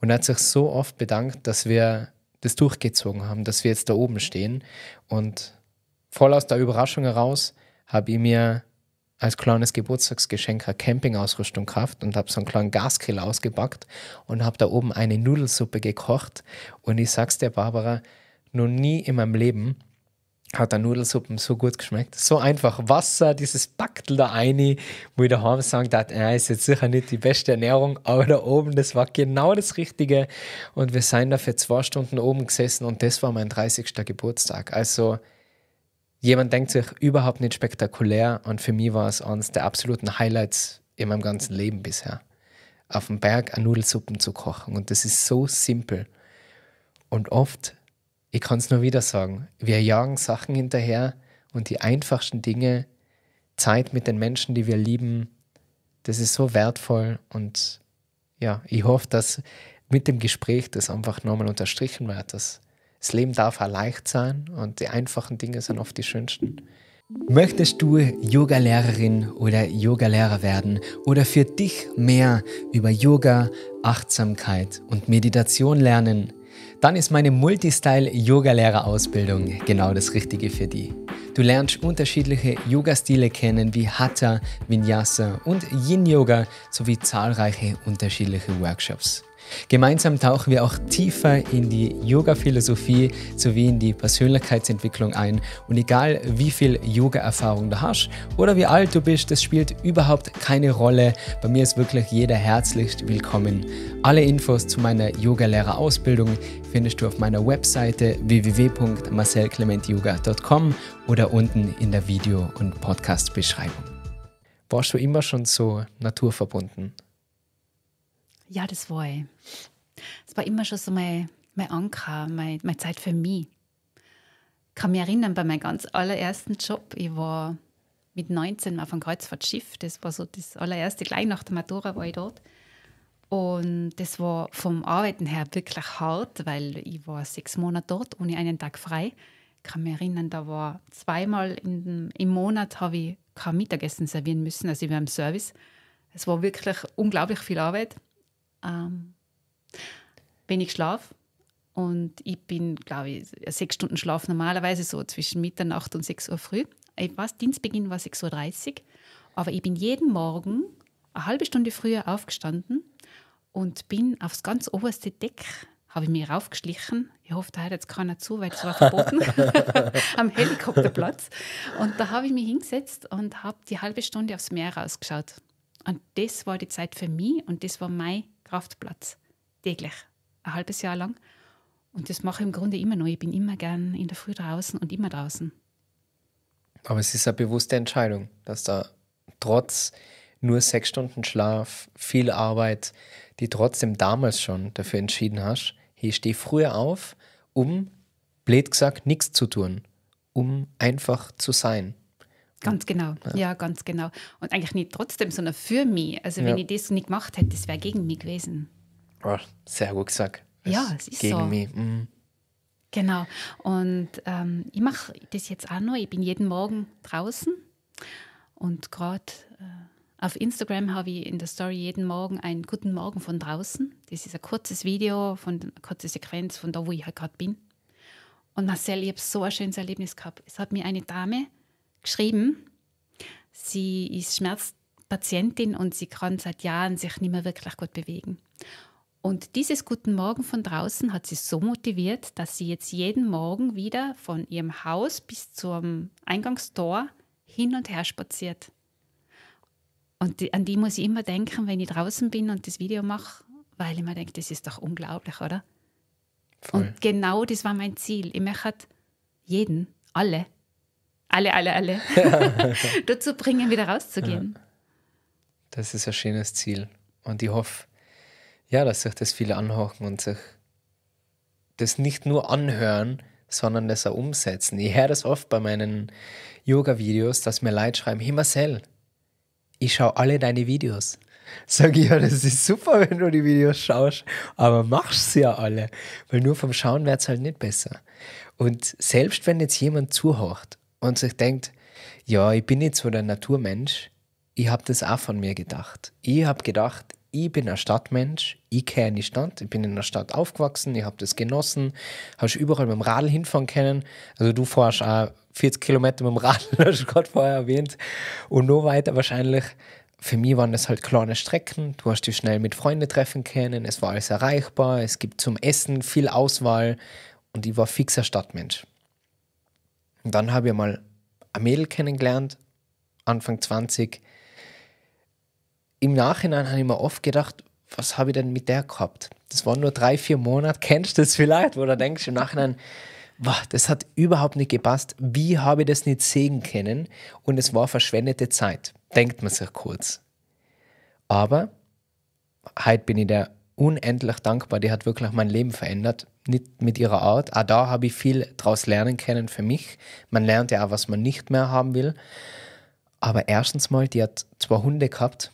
und er hat sich so oft bedankt, dass wir das durchgezogen haben, dass wir jetzt da oben stehen. Und voll aus der Überraschung heraus habe ich mir als kleines Geburtstagsgeschenk eine Campingausrüstung gehabt und habe so einen kleinen Gaskill ausgepackt und habe da oben eine Nudelsuppe gekocht. Und ich sag's dir, Barbara, noch nie in meinem Leben hat der Nudelsuppen so gut geschmeckt. So einfach Wasser, dieses Backtel da rein, wo ich daheim sagen dachte, äh, ist jetzt sicher nicht die beste Ernährung, aber da oben, das war genau das Richtige. Und wir sind da für zwei Stunden oben gesessen und das war mein 30. Geburtstag. Also jemand denkt sich überhaupt nicht spektakulär und für mich war es eines der absoluten Highlights in meinem ganzen Leben bisher. Auf dem Berg eine Nudelsuppen zu kochen und das ist so simpel. Und oft ich kann es nur wieder sagen, wir jagen Sachen hinterher und die einfachsten Dinge, Zeit mit den Menschen, die wir lieben, das ist so wertvoll und ja, ich hoffe, dass mit dem Gespräch das einfach nochmal unterstrichen wird, dass das Leben darf auch leicht sein und die einfachen Dinge sind oft die schönsten. Möchtest du Yoga-Lehrerin oder Yoga-Lehrer werden oder für dich mehr über Yoga, Achtsamkeit und Meditation lernen? dann ist meine Multistyle-Yoga-Lehrerausbildung genau das Richtige für dich. Du lernst unterschiedliche Yoga-Stile kennen wie Hatha, Vinyasa und Yin-Yoga sowie zahlreiche unterschiedliche Workshops. Gemeinsam tauchen wir auch tiefer in die Yoga-Philosophie sowie in die Persönlichkeitsentwicklung ein. Und egal wie viel Yoga-Erfahrung du hast oder wie alt du bist, das spielt überhaupt keine Rolle. Bei mir ist wirklich jeder herzlichst willkommen. Alle Infos zu meiner Yoga-Lehrerausbildung findest du auf meiner Webseite www.marcelclementyoga.com oder unten in der Video- und Podcast-Beschreibung. Warst du immer schon so naturverbunden? Ja, das war ich. Das war immer schon so mein, mein Anker, meine, meine Zeit für mich. Ich kann mich erinnern, bei meinem ganz allerersten Job, ich war mit 19 auf einem Kreuzfahrtschiff. Das war so das allererste, gleich nach der Matura war ich dort. Und das war vom Arbeiten her wirklich hart, weil ich war sechs Monate dort ohne einen Tag frei. Ich kann mich erinnern, da war zweimal in, im Monat habe ich kein Mittagessen servieren müssen, also ich war im Service. Es war wirklich unglaublich viel Arbeit. Ähm, wenig Schlaf. Und ich bin, glaube ich, sechs Stunden Schlaf normalerweise so zwischen Mitternacht und 6 Uhr früh. Ich weiß, Dienstbeginn war 6.30 Uhr. Aber ich bin jeden Morgen eine halbe Stunde früher aufgestanden und bin aufs ganz oberste Deck, habe ich mir raufgeschlichen. Ich hoffe, da hört jetzt keiner zu, weil das war verboten, am Helikopterplatz. Und da habe ich mich hingesetzt und habe die halbe Stunde aufs Meer rausgeschaut. Und das war die Zeit für mich und das war mein Kraftplatz täglich, ein halbes Jahr lang. Und das mache ich im Grunde immer noch. Ich bin immer gern in der Früh draußen und immer draußen. Aber es ist eine bewusste Entscheidung, dass da trotz nur sechs Stunden Schlaf, viel Arbeit, die trotzdem damals schon dafür entschieden hast, hey, steh früher auf, um, blöd gesagt, nichts zu tun, um einfach zu sein, Ganz genau, ja. ja. ganz genau. Und eigentlich nicht trotzdem, sondern für mich. Also, wenn ich das nicht gemacht hätte, das wäre gegen mich gewesen. Oh, sehr gut gesagt. Es ja, es ist gegen so. Mich. Mhm. Genau. Und ähm, ich mache das jetzt auch noch. Ich bin jeden Morgen draußen und gerade äh, auf Instagram habe ich in der Story jeden Morgen einen Guten Morgen von draußen. Das ist ein kurzes Video, von, eine kurze Sequenz von da, wo ich halt gerade bin. Und Marcel, ich habe so ein schönes Erlebnis gehabt. Es hat mir eine Dame geschrieben. Sie ist Schmerzpatientin und sie kann seit Jahren sich nicht mehr wirklich gut bewegen. Und dieses Guten Morgen von draußen hat sie so motiviert, dass sie jetzt jeden Morgen wieder von ihrem Haus bis zum Eingangstor hin und her spaziert. Und die, an die muss ich immer denken, wenn ich draußen bin und das Video mache, weil ich mir denke, das ist doch unglaublich, oder? Voll. Und genau das war mein Ziel. Ich möchte jeden, alle alle, alle, alle dazu bringen, wieder rauszugehen. Ja. Das ist ein schönes Ziel. Und ich hoffe, ja, dass sich das viele anhaken und sich das nicht nur anhören, sondern das auch umsetzen. Ich höre das oft bei meinen Yoga-Videos, dass mir Leute schreiben, hey Marcel, ich schaue alle deine Videos. Sag ich, ja, das ist super, wenn du die Videos schaust, aber machst sie ja alle, weil nur vom Schauen wird es halt nicht besser. Und selbst wenn jetzt jemand zuhört und sich denkt, ja, ich bin jetzt so der Naturmensch, ich habe das auch von mir gedacht. Ich habe gedacht, ich bin ein Stadtmensch, ich kenne die Stadt, ich bin in der Stadt aufgewachsen, ich habe das genossen, hast überall mit dem Radl hinfahren können. Also du fährst auch 40 Kilometer mit dem Radl, hast du gerade vorher erwähnt, und nur weiter wahrscheinlich. Für mich waren das halt kleine Strecken, du hast dich schnell mit Freunden treffen können, es war alles erreichbar, es gibt zum Essen viel Auswahl und ich war fixer Stadtmensch. Und dann habe ich mal ein Mädel kennengelernt, Anfang 20. Im Nachhinein habe ich mir oft gedacht, was habe ich denn mit der gehabt? Das waren nur drei, vier Monate. Kennst du das vielleicht, wo du denkst im Nachhinein, boah, das hat überhaupt nicht gepasst. Wie habe ich das nicht sehen können? Und es war verschwendete Zeit. Denkt man sich kurz. Aber heute bin ich der unendlich dankbar. Die hat wirklich mein Leben verändert, nicht mit ihrer Art. Auch da habe ich viel daraus lernen können für mich. Man lernt ja auch, was man nicht mehr haben will. Aber erstens mal, die hat zwei Hunde gehabt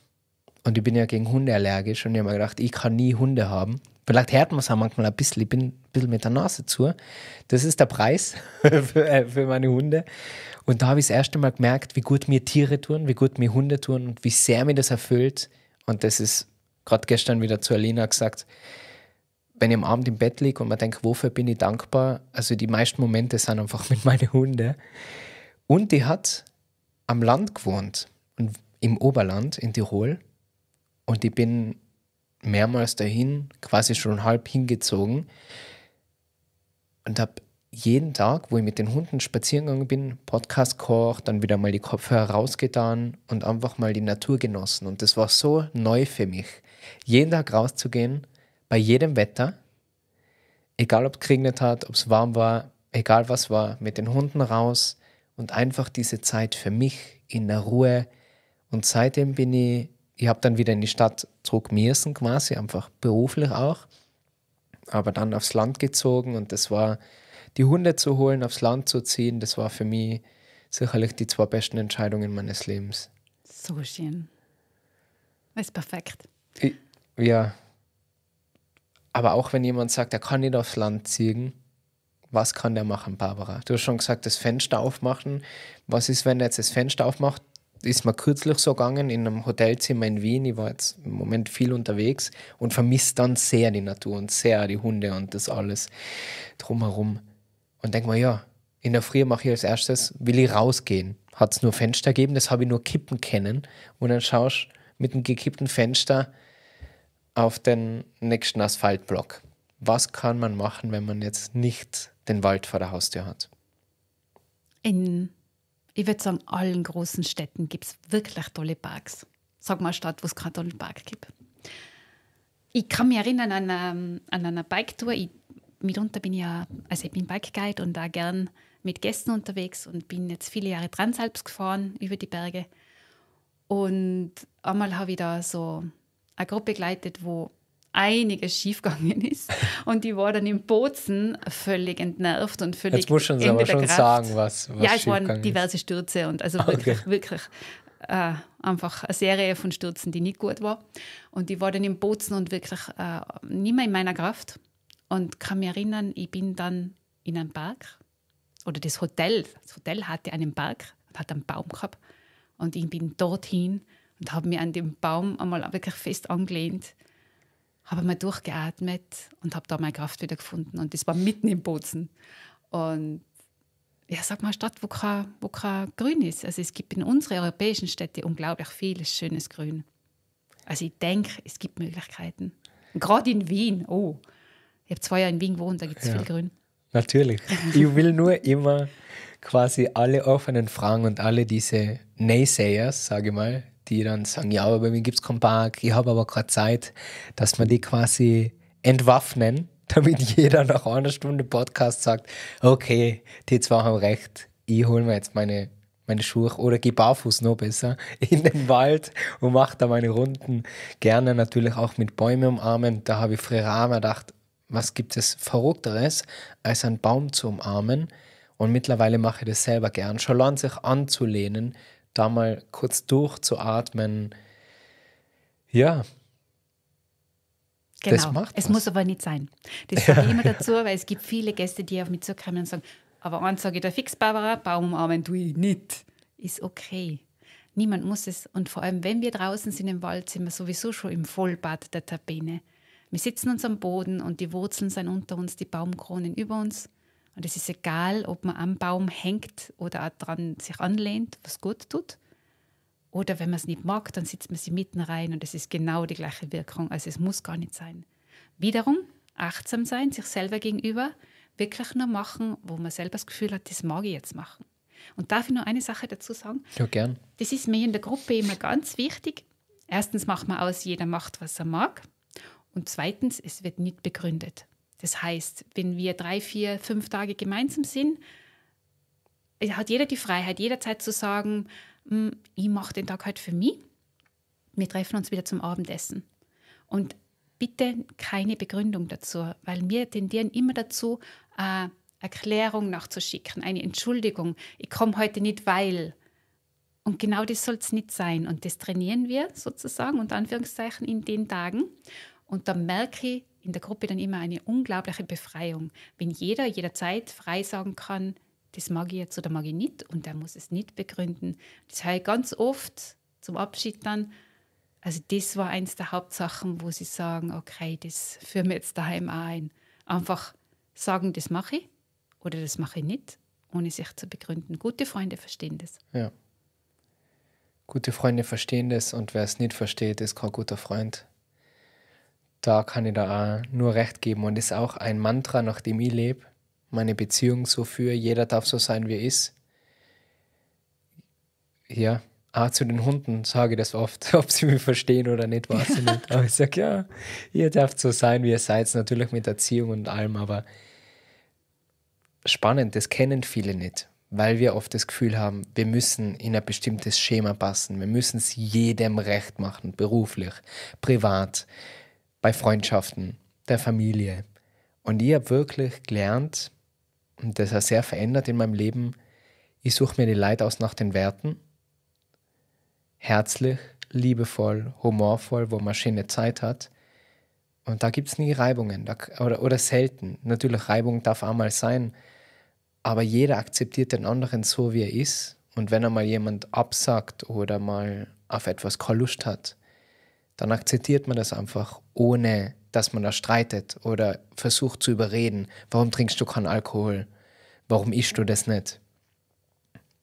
und ich bin ja gegen Hunde allergisch und ich habe mir gedacht, ich kann nie Hunde haben. Vielleicht hört man es auch manchmal ein bisschen, ich bin ein bisschen mit der Nase zu. Das ist der Preis äh, für, meine Hunde. Und da habe ich das erste Mal gemerkt, wie gut mir Tiere tun, wie gut mir Hunde tun und wie sehr mir das erfüllt. Und das ist gerade gestern wieder zu Alina gesagt, wenn ich am Abend im Bett liege und man denkt, wofür bin ich dankbar? Also die meisten Momente sind einfach mit meinen Hunden. Und die hat am Land gewohnt, im Oberland in Tirol. Und ich bin mehrmals dahin, quasi schon halb hingezogen. Und habe jeden Tag, wo ich mit den Hunden spazieren gegangen bin, Podcast gehört, dann wieder mal die Kopfhörer rausgetan und einfach mal die Natur genossen. Und das war so neu für mich jeden Tag rauszugehen, bei jedem Wetter, egal ob es geregnet hat, ob es warm war, egal was war, mit den Hunden raus und einfach diese Zeit für mich in der Ruhe. Und seitdem bin ich, ich habe dann wieder in die Stadt zurückmüssen quasi, einfach beruflich auch, aber dann aufs Land gezogen und das war, die Hunde zu holen, aufs Land zu ziehen, das war für mich sicherlich die zwei besten Entscheidungen meines Lebens. So schön. Das ist perfekt. Ja. Aber auch wenn jemand sagt, er kann nicht aufs Land ziehen, was kann der machen, Barbara? Du hast schon gesagt, das Fenster aufmachen. Was ist, wenn er jetzt das Fenster aufmacht? Ist mir kürzlich so gegangen in einem Hotelzimmer in Wien. Ich war jetzt im Moment viel unterwegs und vermisst dann sehr die Natur und sehr die Hunde und das alles drumherum. Und denke mir, ja, in der Früh mache ich als erstes, will ich rausgehen. Hat es nur Fenster gegeben, das habe ich nur kippen können. Und dann schaust mit dem gekippten Fenster auf den nächsten Asphaltblock. Was kann man machen, wenn man jetzt nicht den Wald vor der Haustür hat? In, ich würde sagen, allen großen Städten gibt es wirklich tolle Parks. Sag mal eine Stadt, wo es keinen tollen Park gibt. Ich kann mich erinnern an ähm, einer, an eine Bike-Tour. Mitunter bin ich ja, also ich bin Bike-Guide und da gern mit Gästen unterwegs und bin jetzt viele Jahre Transalps gefahren über die Berge. Und einmal habe ich da so eine Gruppe geleitet, wo einiges schiefgegangen ist. Und die war dann im Bozen völlig entnervt und völlig. Jetzt muss schon, Ende aber schon Kraft. sagen, was, was Ja, es waren diverse Stürze und also wirklich, okay. wirklich äh, einfach eine Serie von Stürzen, die nicht gut war. Und die war dann im Bozen und wirklich äh, nicht mehr in meiner Kraft. Und kann mich erinnern, ich bin dann in einem Park oder das Hotel. Das Hotel hatte einen Park und hat einen Baum gehabt. Und ich bin dorthin und habe mich an dem Baum einmal wirklich fest angelehnt, habe mal durchgeatmet und habe da meine Kraft wieder gefunden. Und das war mitten im Bozen. Und ja, sag mal, eine Stadt, wo kein, wo kein Grün ist. Also es gibt in unseren europäischen Städten unglaublich vieles schönes Grün. Also ich denke, es gibt Möglichkeiten. Gerade in Wien, oh. Ich habe zwei Jahre in Wien gewohnt, da gibt es ja, viel Grün. Natürlich. Ich will nur immer quasi alle offenen Fragen und alle diese Naysayers, sage ich mal, die dann sagen, ja, aber bei mir gibt es keinen Park, ich habe aber keine Zeit, dass man die quasi entwaffnen, damit jeder nach einer Stunde Podcast sagt, okay, die zwei haben recht, ich hole mir jetzt meine, meine Schuhe oder gehe barfuß noch besser in den Wald und mache da meine Runden. Gerne natürlich auch mit Bäumen umarmen. Da habe ich früher auch immer gedacht, was gibt es Verrückteres, als einen Baum zu umarmen? Und mittlerweile mache ich das selber gern. Schon allein sich anzulehnen, da mal kurz durchzuatmen. Ja. Genau. Das macht es was. muss aber nicht sein. Das sage ich immer dazu, weil es gibt viele Gäste, die auf mich zukommen und sagen, aber eins sage ich da fix, Barbara, Baum umarmen tue nicht. Ist okay. Niemand muss es. Und vor allem, wenn wir draußen sind im Wald, sind wir sowieso schon im Vollbad der Tabene. Wir sitzen uns am Boden und die Wurzeln sind unter uns, die Baumkronen über uns. Und es ist egal, ob man am Baum hängt oder auch dran sich anlehnt, was gut tut. Oder wenn man es nicht mag, dann sitzt man sie mitten rein und es ist genau die gleiche Wirkung. Also es muss gar nicht sein. Wiederum achtsam sein, sich selber gegenüber, wirklich nur machen, wo man selber das Gefühl hat, das mag ich jetzt machen. Und darf ich noch eine Sache dazu sagen? Ja, gern. Das ist mir in der Gruppe immer ganz wichtig. Erstens macht man aus, jeder macht, was er mag. Und zweitens, es wird nicht begründet. Das heißt, wenn wir drei, vier, fünf Tage gemeinsam sind, hat jeder die Freiheit, jederzeit zu sagen, hm, ich mache den Tag heute halt für mich. Wir treffen uns wieder zum Abendessen. Und bitte keine Begründung dazu, weil wir tendieren immer dazu, eine äh, Erklärung nachzuschicken, eine Entschuldigung. Ich komme heute nicht, weil. Und genau das soll es nicht sein. Und das trainieren wir sozusagen, unter Anführungszeichen, in den Tagen. Und dann merke ich, in der Gruppe dann immer eine unglaubliche Befreiung, wenn jeder jederzeit frei sagen kann, das mag ich jetzt oder mag ich nicht und der muss es nicht begründen. Das höre ich ganz oft zum Abschied dann. Also das war eins der Hauptsachen, wo sie sagen, okay, das führen wir jetzt daheim auch ein. Einfach sagen, das mache ich oder das mache ich nicht, ohne sich zu begründen. Gute Freunde verstehen das. Ja. Gute Freunde verstehen das und wer es nicht versteht, ist kein guter Freund da kann ich da auch nur recht geben und ist auch ein Mantra, nach dem ich lebe. Meine Beziehung so für, jeder darf so sein, wie er ist. Ja, auch zu den Hunden sage ich das oft, ob sie mich verstehen oder nicht, weiß ich nicht. Aber ich sage, ja, ihr darf so sein, wie ihr seid, natürlich mit Erziehung und allem, aber spannend, das kennen viele nicht, weil wir oft das Gefühl haben, wir müssen in ein bestimmtes Schema passen, wir müssen es jedem recht machen, beruflich, privat bei Freundschaften, der Familie. Und ich habe wirklich gelernt, und das hat sehr verändert in meinem Leben, ich suche mir die Leute aus nach den Werten. Herzlich, liebevoll, humorvoll, wo man schöne Zeit hat. Und da gibt es nie Reibungen da, oder, oder selten. Natürlich, Reibung darf auch mal sein, aber jeder akzeptiert den anderen so, wie er ist. Und wenn einmal jemand absagt oder mal auf etwas keine Lust hat, dann akzeptiert man das einfach, ohne dass man da streitet oder versucht zu überreden, warum trinkst du keinen Alkohol, warum ischst du das nicht.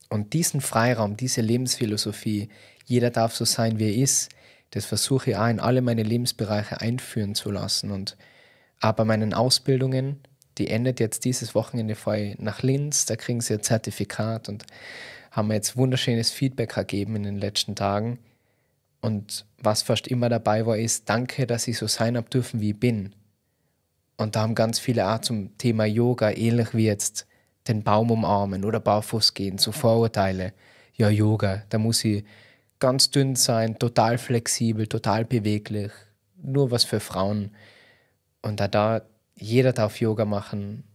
Und diesen Freiraum, diese Lebensphilosophie, jeder darf so sein, wie er ist, das versuche ich auch in alle meine Lebensbereiche einführen zu lassen. Und aber meinen Ausbildungen, die endet jetzt dieses Wochenende frei nach Linz, da kriegen sie ein Zertifikat und haben mir jetzt wunderschönes Feedback ergeben in den letzten Tagen. Und was fast immer dabei war, ist, danke, dass ich so sein habe dürfen, wie ich bin. Und da haben ganz viele auch zum Thema Yoga, ähnlich wie jetzt den Baum umarmen oder barfuß gehen, so Vorurteile. Ja, Yoga, da muss ich ganz dünn sein, total flexibel, total beweglich, nur was für Frauen. Und da da, jeder darf Yoga machen,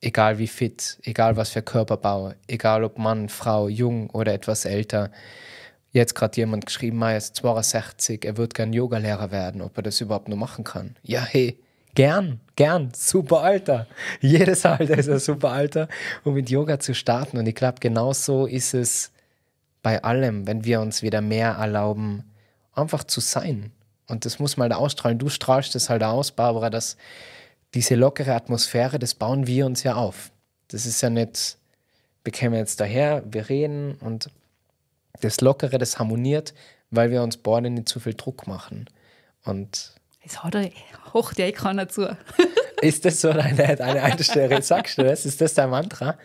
egal wie fit, egal was für Körperbau, egal ob Mann, Frau, jung oder etwas älter. Jetzt gerade jemand geschrieben, er ist 62, er würde gern Yogalehrer werden, ob er das überhaupt nur machen kann. Ja, hey, gern, gern, super Alter. Jedes Alter ist ein super Alter, um mit Yoga zu starten. Und ich glaube, genau so ist es bei allem, wenn wir uns wieder mehr erlauben, einfach zu sein. Und das muss mal halt da ausstrahlen. Du strahlst das halt aus, Barbara, dass diese lockere Atmosphäre, das bauen wir uns ja auf. Das ist ja nicht, wir kämen jetzt daher, wir reden und das Lockere, das harmoniert, weil wir uns beide nicht zu viel Druck machen. Und es hat er, hocht ja keiner zu. Ist das so eine, eine Einstellung? Sagst du das? Ist das dein Mantra?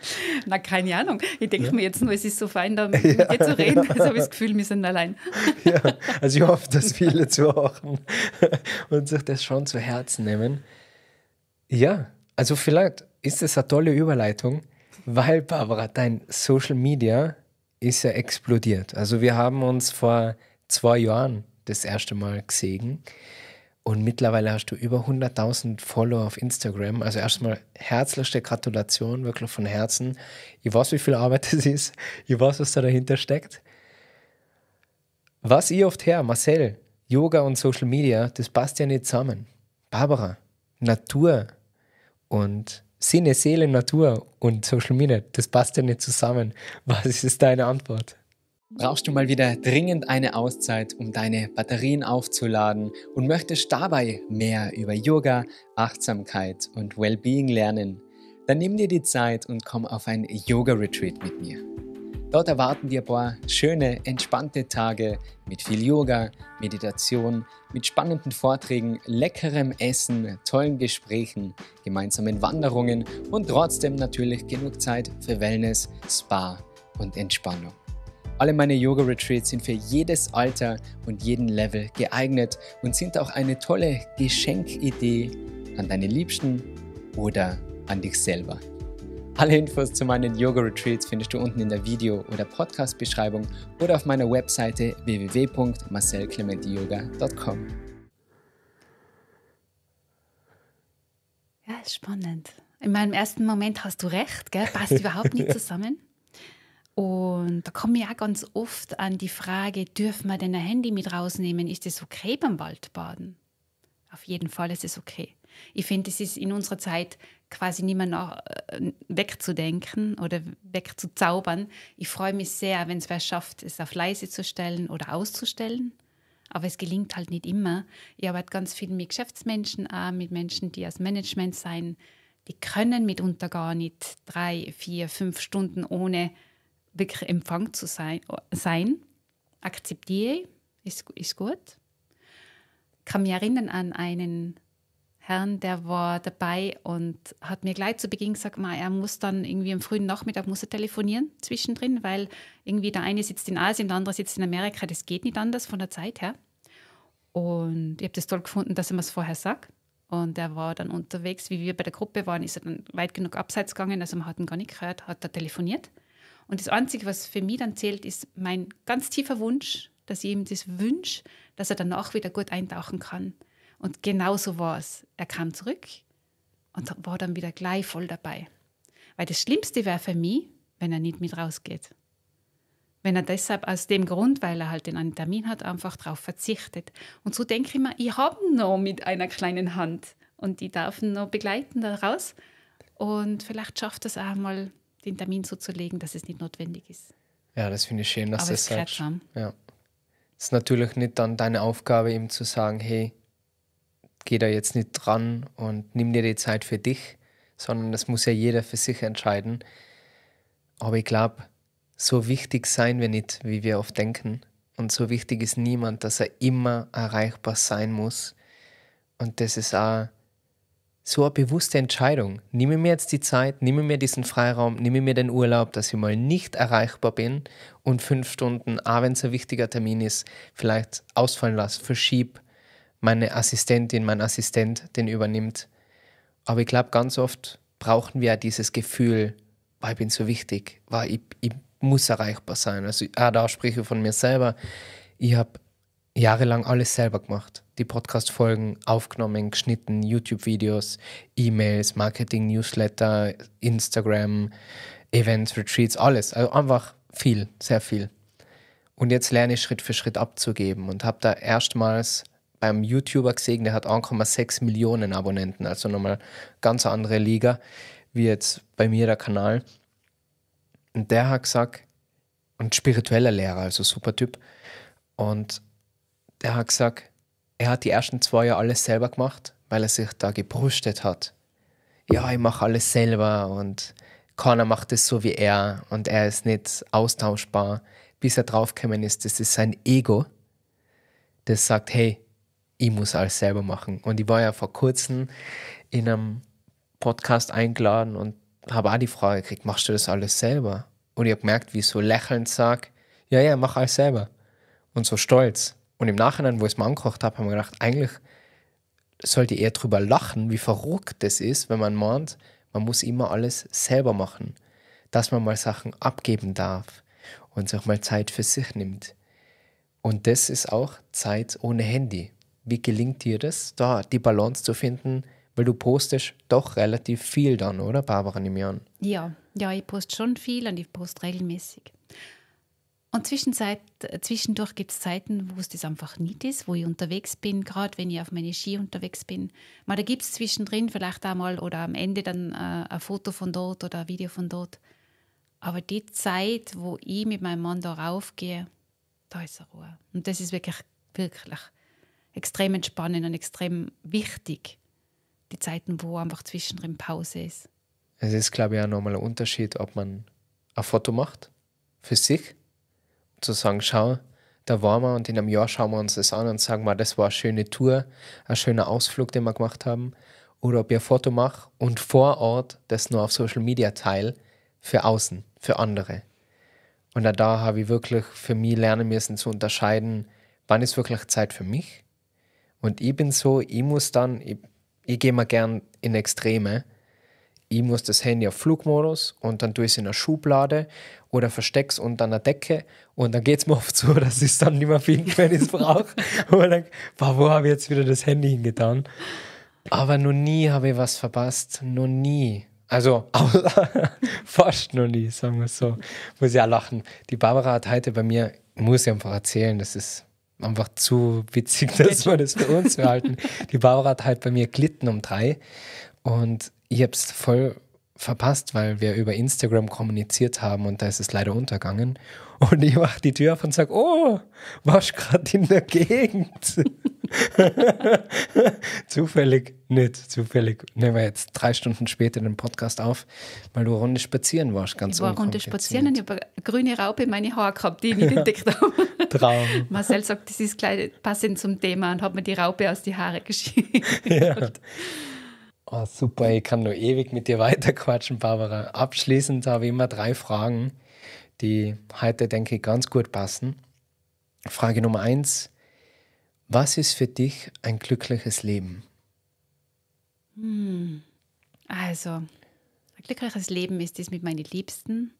Na, keine Ahnung. Ich denke ja. mir jetzt nur, es ist so fein, da mit ja, dir zu reden. Also habe ich das Gefühl, wir sind allein. Ja, also ich hoffe, dass viele zu zuhören und sich das schon zu Herzen nehmen. Ja, also vielleicht ist das eine tolle Überleitung, weil, Barbara, dein Social Media ist ja explodiert. Also wir haben uns vor zwei Jahren das erste Mal gesehen und mittlerweile hast du über 100.000 Follower auf Instagram. Also erstmal herzlichste Gratulation, wirklich von Herzen. Ich weiß, wie viel Arbeit das ist. Ich weiß, was da dahinter steckt. Was ich oft her, Marcel, Yoga und Social Media, das passt ja nicht zusammen. Barbara, Natur und Sinne, Seele, Natur und Social Media, das passt ja nicht zusammen. Was ist deine Antwort? Brauchst du mal wieder dringend eine Auszeit, um deine Batterien aufzuladen und möchtest dabei mehr über Yoga, Achtsamkeit und Wellbeing lernen? Dann nimm dir die Zeit und komm auf ein Yoga-Retreat mit mir. Dort erwarten dir ein paar schöne, entspannte Tage mit viel Yoga, Meditation, mit spannenden Vorträgen, leckerem Essen, tollen Gesprächen, gemeinsamen Wanderungen und trotzdem natürlich genug Zeit für Wellness, Spa und Entspannung. Alle meine Yoga-Retreats sind für jedes Alter und jeden Level geeignet und sind auch eine tolle Geschenkidee an deine Liebsten oder an dich selber. Alle Infos zu meinen Yoga-Retreats findest du unten in der Video- oder Podcast-Beschreibung oder auf meiner Webseite www.marcelclementiyoga.com. Ja, ist spannend. In meinem ersten Moment hast du recht, gell? passt überhaupt nicht zusammen. Und da komme ich auch ganz oft an die Frage, dürfen wir denn ein Handy mit rausnehmen? Ist das okay beim Waldbaden? Auf jeden Fall ist es okay. Ich finde, es ist in unserer Zeit quasi nicht mehr nach, äh, wegzudenken oder wegzuzaubern. Ich freue mich sehr, wenn es wer schafft, es auf leise zu stellen oder auszustellen. Aber es gelingt halt nicht immer. Ich arbeite ganz viel mit Geschäftsmenschen an, mit Menschen, die aus Management sein. Die können mitunter gar nicht drei, vier, fünf Stunden ohne wirklich Empfang zu sein. sein. Akzeptiere ich, ist, ist gut. Ich kann mich erinnern an einen Herrn, der war dabei und hat mir gleich zu Beginn gesagt, man, er muss dann irgendwie am frühen Nachmittag muss er telefonieren zwischendrin, weil irgendwie der eine sitzt in Asien, der andere sitzt in Amerika. Das geht nicht anders von der Zeit her. Und ich habe das toll gefunden, dass er mir es vorher sagt. Und er war dann unterwegs, wie wir bei der Gruppe waren, ist er dann weit genug abseits gegangen, also man hat ihn gar nicht gehört, hat da telefoniert. Und das Einzige, was für mich dann zählt, ist mein ganz tiefer Wunsch, dass ich ihm das wünsche, dass er danach wieder gut eintauchen kann. Und genau so war es. Er kam zurück und war dann wieder gleich voll dabei. Weil das Schlimmste wäre für mich, wenn er nicht mit rausgeht. Wenn er deshalb aus dem Grund, weil er halt einen Termin hat, einfach darauf verzichtet. Und so denke ich mir, ich habe noch mit einer kleinen Hand und die darf ihn noch begleiten daraus. Und vielleicht schafft es auch mal, den Termin so zu legen, dass es nicht notwendig ist. Ja, das finde ich schön, dass Aber du das sagst. Ja. Es ist natürlich nicht dann deine Aufgabe, ihm zu sagen, hey, geh da jetzt nicht dran und nimm dir die Zeit für dich, sondern das muss ja jeder für sich entscheiden. Aber ich glaube, so wichtig sein wir nicht, wie wir oft denken. Und so wichtig ist niemand, dass er immer erreichbar sein muss. Und das ist auch so eine bewusste Entscheidung. Nimm mir jetzt die Zeit, nimm mir diesen Freiraum, nimm mir den Urlaub, dass ich mal nicht erreichbar bin und fünf Stunden, auch wenn es ein wichtiger Termin ist, vielleicht ausfallen lasse, verschiebe meine Assistentin, mein Assistent den übernimmt. Aber ich glaube, ganz oft brauchen wir dieses Gefühl, weil ich bin so wichtig, oh, ich, ich muss erreichbar sein. Also ah, da spreche ich von mir selber. Ich habe jahrelang alles selber gemacht. Die Podcast-Folgen aufgenommen, geschnitten, YouTube-Videos, E-Mails, Marketing, Newsletter, Instagram, Events, Retreats, alles. Also einfach viel, sehr viel. Und jetzt lerne ich Schritt für Schritt abzugeben und habe da erstmals einem YouTuber gesehen, der hat 1,6 Millionen Abonnenten, also nochmal ganz andere Liga wie jetzt bei mir der Kanal. Und der hat gesagt, und spiritueller Lehrer, also super Typ, und der hat gesagt, er hat die ersten zwei Jahre alles selber gemacht, weil er sich da gebrüstet hat. Ja, ich mache alles selber und keiner macht es so wie er und er ist nicht austauschbar. Bis er draufgekommen ist, das ist sein Ego, das sagt, hey, ich muss alles selber machen. Und ich war ja vor kurzem in einem Podcast eingeladen und habe auch die Frage gekriegt, machst du das alles selber? Und ich habe gemerkt, wie ich so lächelnd sage, ja, ja, mach alles selber. Und so stolz. Und im Nachhinein, wo ich es mir angekocht habe, haben wir gedacht, eigentlich sollte ich eher darüber lachen, wie verrückt das ist, wenn man meint, man muss immer alles selber machen. Dass man mal Sachen abgeben darf und sich auch mal Zeit für sich nimmt. Und das ist auch Zeit ohne Handy. Wie gelingt dir das, da die Balance zu finden? Weil du postest doch relativ viel dann, oder Barbara, im Jahr? Ja, ja, ich poste schon viel und ich poste regelmäßig. Und äh, zwischendurch gibt es Zeiten, wo es das einfach nicht ist, wo ich unterwegs bin, gerade wenn ich auf meine Ski unterwegs bin. Mal, da gibt es zwischendrin vielleicht einmal oder am Ende dann äh, ein Foto von dort oder ein Video von dort. Aber die Zeit, wo ich mit meinem Mann da raufgehe, da ist eine Ruhe. Und das ist wirklich, wirklich extrem entspannend und extrem wichtig. Die Zeiten, wo einfach zwischendrin Pause ist. Es ist, glaube ich, auch nochmal ein Unterschied, ob man ein Foto macht für sich, zu sagen, schau, da waren wir und in einem Jahr schauen wir uns das an und sagen mal, das war eine schöne Tour, ein schöner Ausflug, den wir gemacht haben. Oder ob ich ein Foto mache und vor Ort das nur auf Social Media teile für außen, für andere. Und da habe ich wirklich für mich lernen müssen zu unterscheiden, wann ist wirklich Zeit für mich und ich bin so, ich muss dann, ich, ich gehe mal gern in Extreme. Ich muss das Handy auf Flugmodus und dann tue ich es in einer Schublade oder verstecke es unter einer Decke und dann geht es mir oft so, dass ich es dann nicht mehr finde, wenn ich es brauche. und dann, wo habe ich jetzt wieder das Handy hingetan? Aber noch nie habe ich was verpasst. Noch nie. Also fast noch nie, sagen wir so. Muss ja lachen. Die Barbara hat heute bei mir, muss ich einfach erzählen, das ist einfach zu witzig, dass wir das für uns behalten. Die hat halt bei mir glitten um drei und ich habe es voll verpasst, weil wir über Instagram kommuniziert haben und da ist es leider untergangen. Und ich mache die Tür auf und sage, oh, warst gerade in der Gegend. zufällig nicht, zufällig. Nehmen wir jetzt drei Stunden später den Podcast auf, weil du eine Runde spazieren warst, ganz Ich war eine Runde spazieren und ich habe eine grüne Raupe in meine Haare gehabt, die ich nicht entdeckt habe. Traum. Marcel sagt, das ist gleich passend zum Thema und hat mir die Raupe aus die Haare geschickt. Ja. Oh, super, ich kann nur ewig mit dir weiterquatschen, Barbara. Abschließend habe ich immer drei Fragen, die heute, denke ich, ganz gut passen. Frage Nummer eins: Was ist für dich ein glückliches Leben? Hm, also, ein glückliches Leben ist es mit meinen Liebsten,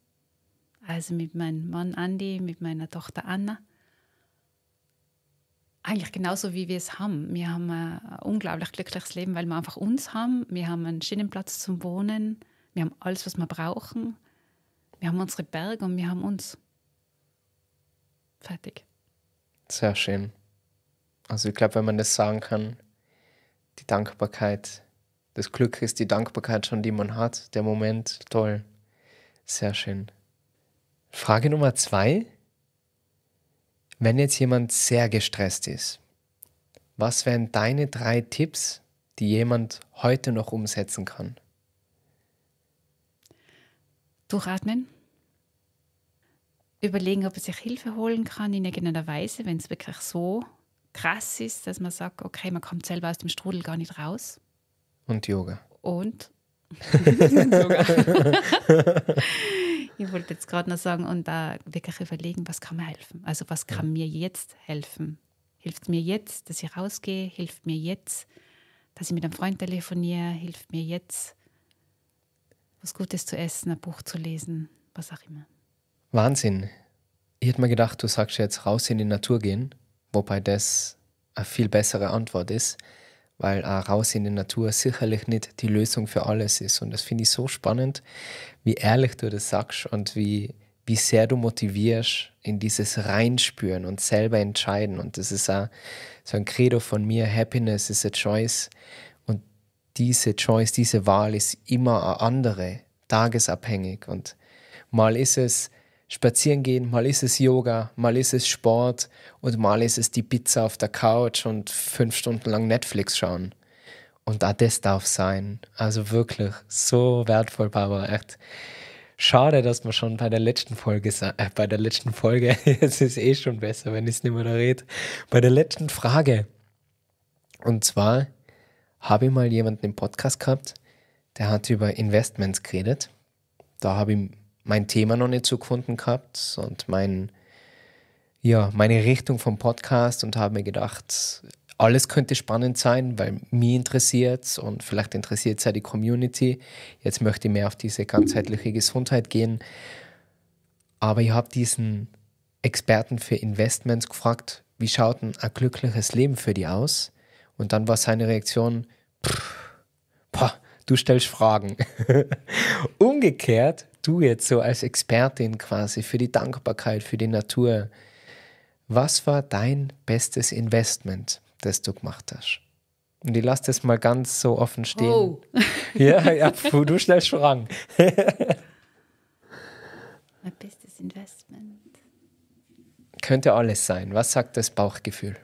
also mit meinem Mann Andy, mit meiner Tochter Anna eigentlich genauso, wie wir es haben. Wir haben ein unglaublich glückliches Leben, weil wir einfach uns haben. Wir haben einen Schienenplatz zum Wohnen. Wir haben alles, was wir brauchen. Wir haben unsere Berge und wir haben uns. Fertig. Sehr schön. Also ich glaube, wenn man das sagen kann, die Dankbarkeit, das Glück ist die Dankbarkeit schon, die man hat, der Moment, toll. Sehr schön. Frage Nummer zwei wenn jetzt jemand sehr gestresst ist, was wären deine drei Tipps, die jemand heute noch umsetzen kann? Durchatmen. Überlegen, ob er sich Hilfe holen kann in irgendeiner Weise, wenn es wirklich so krass ist, dass man sagt, okay, man kommt selber aus dem Strudel gar nicht raus. Und Yoga. Und ich wollte jetzt gerade noch sagen und da wirklich überlegen, was kann mir helfen? Also was kann mir jetzt helfen? Hilft mir jetzt, dass ich rausgehe? Hilft mir jetzt, dass ich mit einem Freund telefoniere? Hilft mir jetzt, was Gutes zu essen, ein Buch zu lesen, was auch immer. Wahnsinn. Ich hätte mir gedacht, du sagst jetzt raus in die Natur gehen, wobei das eine viel bessere Antwort ist weil auch raus in die Natur sicherlich nicht die Lösung für alles ist. Und das finde ich so spannend, wie ehrlich du das sagst und wie, wie sehr du motivierst in dieses Reinspüren und selber entscheiden. Und das ist auch so ein Credo von mir, Happiness is a choice. Und diese Choice, diese Wahl ist immer eine andere, tagesabhängig. Und mal ist es spazieren gehen, mal ist es Yoga, mal ist es Sport und mal ist es die Pizza auf der Couch und fünf Stunden lang Netflix schauen. Und auch das darf sein. Also wirklich so wertvoll, Barbara. Echt. Schade, dass man schon bei der letzten Folge, äh, bei der letzten Folge, es ist eh schon besser, wenn ich es nicht mehr da rede, bei der letzten Frage. Und zwar habe ich mal jemanden im Podcast gehabt, der hat über Investments geredet. Da habe ich mein Thema noch nicht so gefunden gehabt und mein, ja, meine Richtung vom Podcast und habe mir gedacht, alles könnte spannend sein, weil mich interessiert und vielleicht interessiert es ja die Community. Jetzt möchte ich mehr auf diese ganzheitliche Gesundheit gehen. Aber ich habe diesen Experten für Investments gefragt, wie schaut denn ein glückliches Leben für die aus? Und dann war seine Reaktion, pff, boah, du stellst Fragen. Umgekehrt du jetzt so als Expertin quasi für die Dankbarkeit, für die Natur, was war dein bestes Investment, das du gemacht hast? Und ich lasse das mal ganz so offen stehen. Oh. ja, ja, puh, du schnell schrank. mein bestes Investment. Könnte alles sein. Was sagt das Bauchgefühl?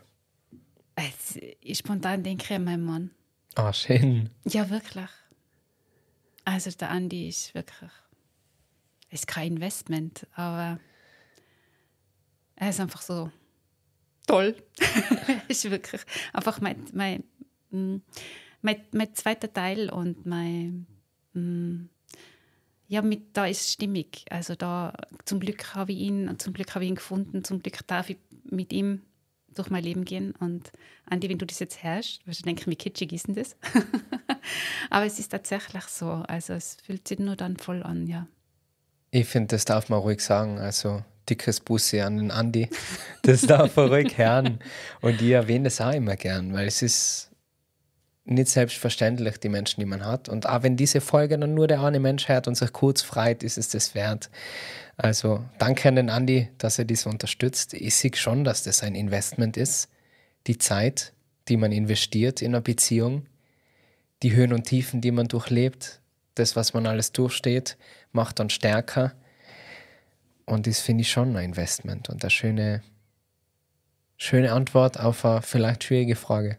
Also, ich spontan denke ich an meinen Mann. Ah, schön. Ja, wirklich. Also der Andi ist wirklich ist kein Investment, aber er ist einfach so toll. ist wirklich einfach mein, mein, mm, mein, mein zweiter Teil und mein mm, ja, mit, da ist stimmig. Also da, zum Glück habe ich ihn und zum Glück habe ich ihn gefunden, zum Glück darf ich mit ihm durch mein Leben gehen. Und Andi, wenn du das jetzt herrschst, wirst du denken, wie kitschig ist denn das? Aber es ist tatsächlich so. Also es fühlt sich nur dann voll an, ja. Ich finde, das darf man ruhig sagen. Also dickes Busse an den Andi. Das darf man ruhig hören. Und ich erwähne das auch immer gern, weil es ist nicht selbstverständlich, die Menschen, die man hat. Und auch wenn diese Folge dann nur der eine Mensch hört und sich kurz freut, ist es das wert. Also danke an den Andi, dass er dies unterstützt. Ich sehe schon, dass das ein Investment ist. Die Zeit, die man investiert in einer Beziehung, die Höhen und Tiefen, die man durchlebt, das, was man alles durchsteht, macht dann stärker. Und das finde ich schon ein Investment und eine schöne, schöne Antwort auf eine vielleicht schwierige Frage.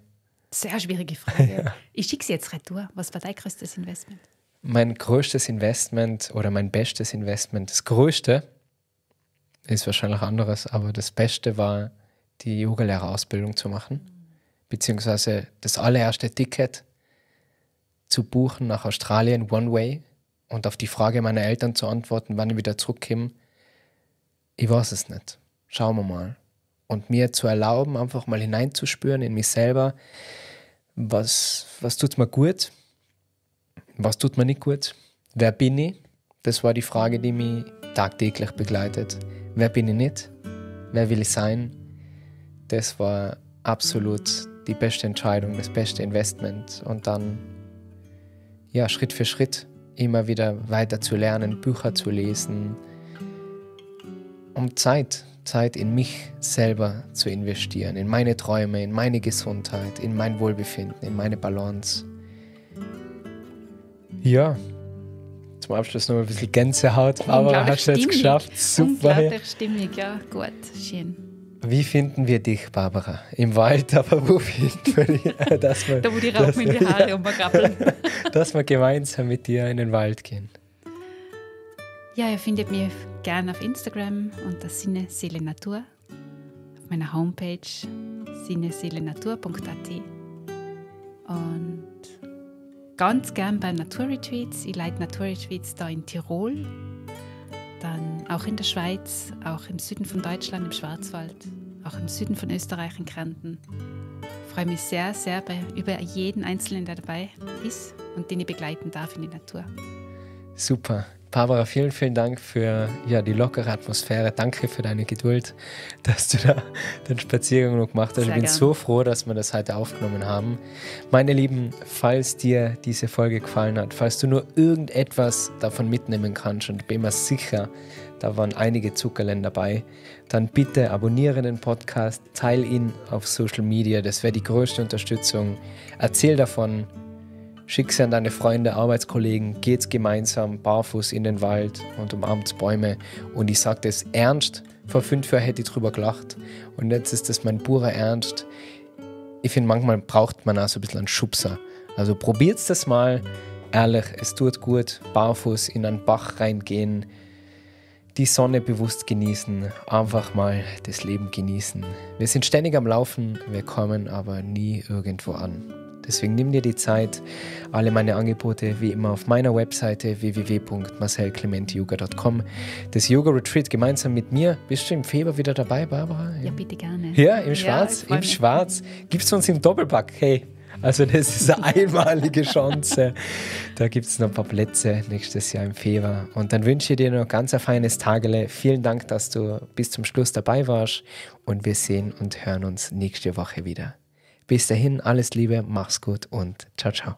Sehr schwierige Frage. Ja. Ich schicke sie jetzt retour. Was war dein größtes Investment? Mein größtes Investment oder mein bestes Investment, das größte ist wahrscheinlich anderes, aber das Beste war, die Yogalehrerausbildung zu machen, beziehungsweise das allererste Ticket zu buchen nach Australien One Way und auf die Frage meiner Eltern zu antworten, wann ich wieder zurückkomme, ich weiß es nicht. Schauen wir mal. Und mir zu erlauben, einfach mal hineinzuspüren in mich selber, was, was tut mir gut, was tut mir nicht gut, wer bin ich? Das war die Frage, die mich tagtäglich begleitet. Wer bin ich nicht? Wer will ich sein? Das war absolut die beste Entscheidung, das beste Investment. Und dann ja, Schritt für Schritt immer wieder weiter zu lernen, Bücher zu lesen, um Zeit, Zeit in mich selber zu investieren, in meine Träume, in meine Gesundheit, in mein Wohlbefinden, in meine Balance. Ja, zum Abschluss noch ein bisschen Gänsehaut, aber hast du jetzt geschafft. Super. Unglaublich stimmig, ja, gut, schön. Wie finden wir dich, Barbara? Im Wald, aber wo finden wir dich? Äh, dass wir, da, wo die Raupen in die Haare ja, umrappeln. dass wir gemeinsam mit dir in den Wald gehen. Ja, ihr findet mich gerne auf Instagram unter Sinne, Seele, Natur. Auf meiner Homepage sinneseelenatur.at und ganz gern bei Naturretreats. Ich leite Naturretreats da in Tirol dann auch in der Schweiz, auch im Süden von Deutschland, im Schwarzwald, auch im Süden von Österreich, in Kärnten. Ich freue mich sehr, sehr über jeden Einzelnen, der dabei ist und den ich begleiten darf in die Natur. Super. Barbara, vielen, vielen Dank für ja, die lockere Atmosphäre. Danke für deine Geduld, dass du da den Spaziergang noch gemacht hast. Sehr ich bin gern. so froh, dass wir das heute aufgenommen haben. Meine Lieben, falls dir diese Folge gefallen hat, falls du nur irgendetwas davon mitnehmen kannst, und bin mir sicher, da waren einige Zuckerländer dabei, dann bitte abonniere den Podcast, teile ihn auf Social Media, das wäre die größte Unterstützung. Erzähl davon, Schick sie an deine Freunde, Arbeitskollegen, geht's gemeinsam barfuß in den Wald und umarmt Bäume. Und ich sage das ernst. Vor fünf Jahren hätte ich drüber gelacht. Und jetzt ist das mein purer Ernst. Ich finde, manchmal braucht man auch so ein bisschen einen Schubser. Also probiert's das mal. Ehrlich, es tut gut. Barfuß in einen Bach reingehen. Die Sonne bewusst genießen. Einfach mal das Leben genießen. Wir sind ständig am Laufen. Wir kommen aber nie irgendwo an. Deswegen nimm dir die Zeit. Alle meine Angebote wie immer auf meiner Webseite www.marcelclementiyoga.com. Das Yoga Retreat gemeinsam mit mir. Bist du im Februar wieder dabei, Barbara? Ja, bitte gerne. Ja, im Schwarz. Ja, Im Schwarz. Schwarz. Gibt's uns im Doppelpack. Hey. Also das ist eine einmalige Chance. Da gibt es noch ein paar Plätze nächstes Jahr im Februar. Und dann wünsche ich dir noch ganz ein feines Tagele. Vielen Dank, dass du bis zum Schluss dabei warst. Und wir sehen und hören uns nächste Woche wieder. Bis dahin, alles Liebe, mach's gut und ciao, ciao.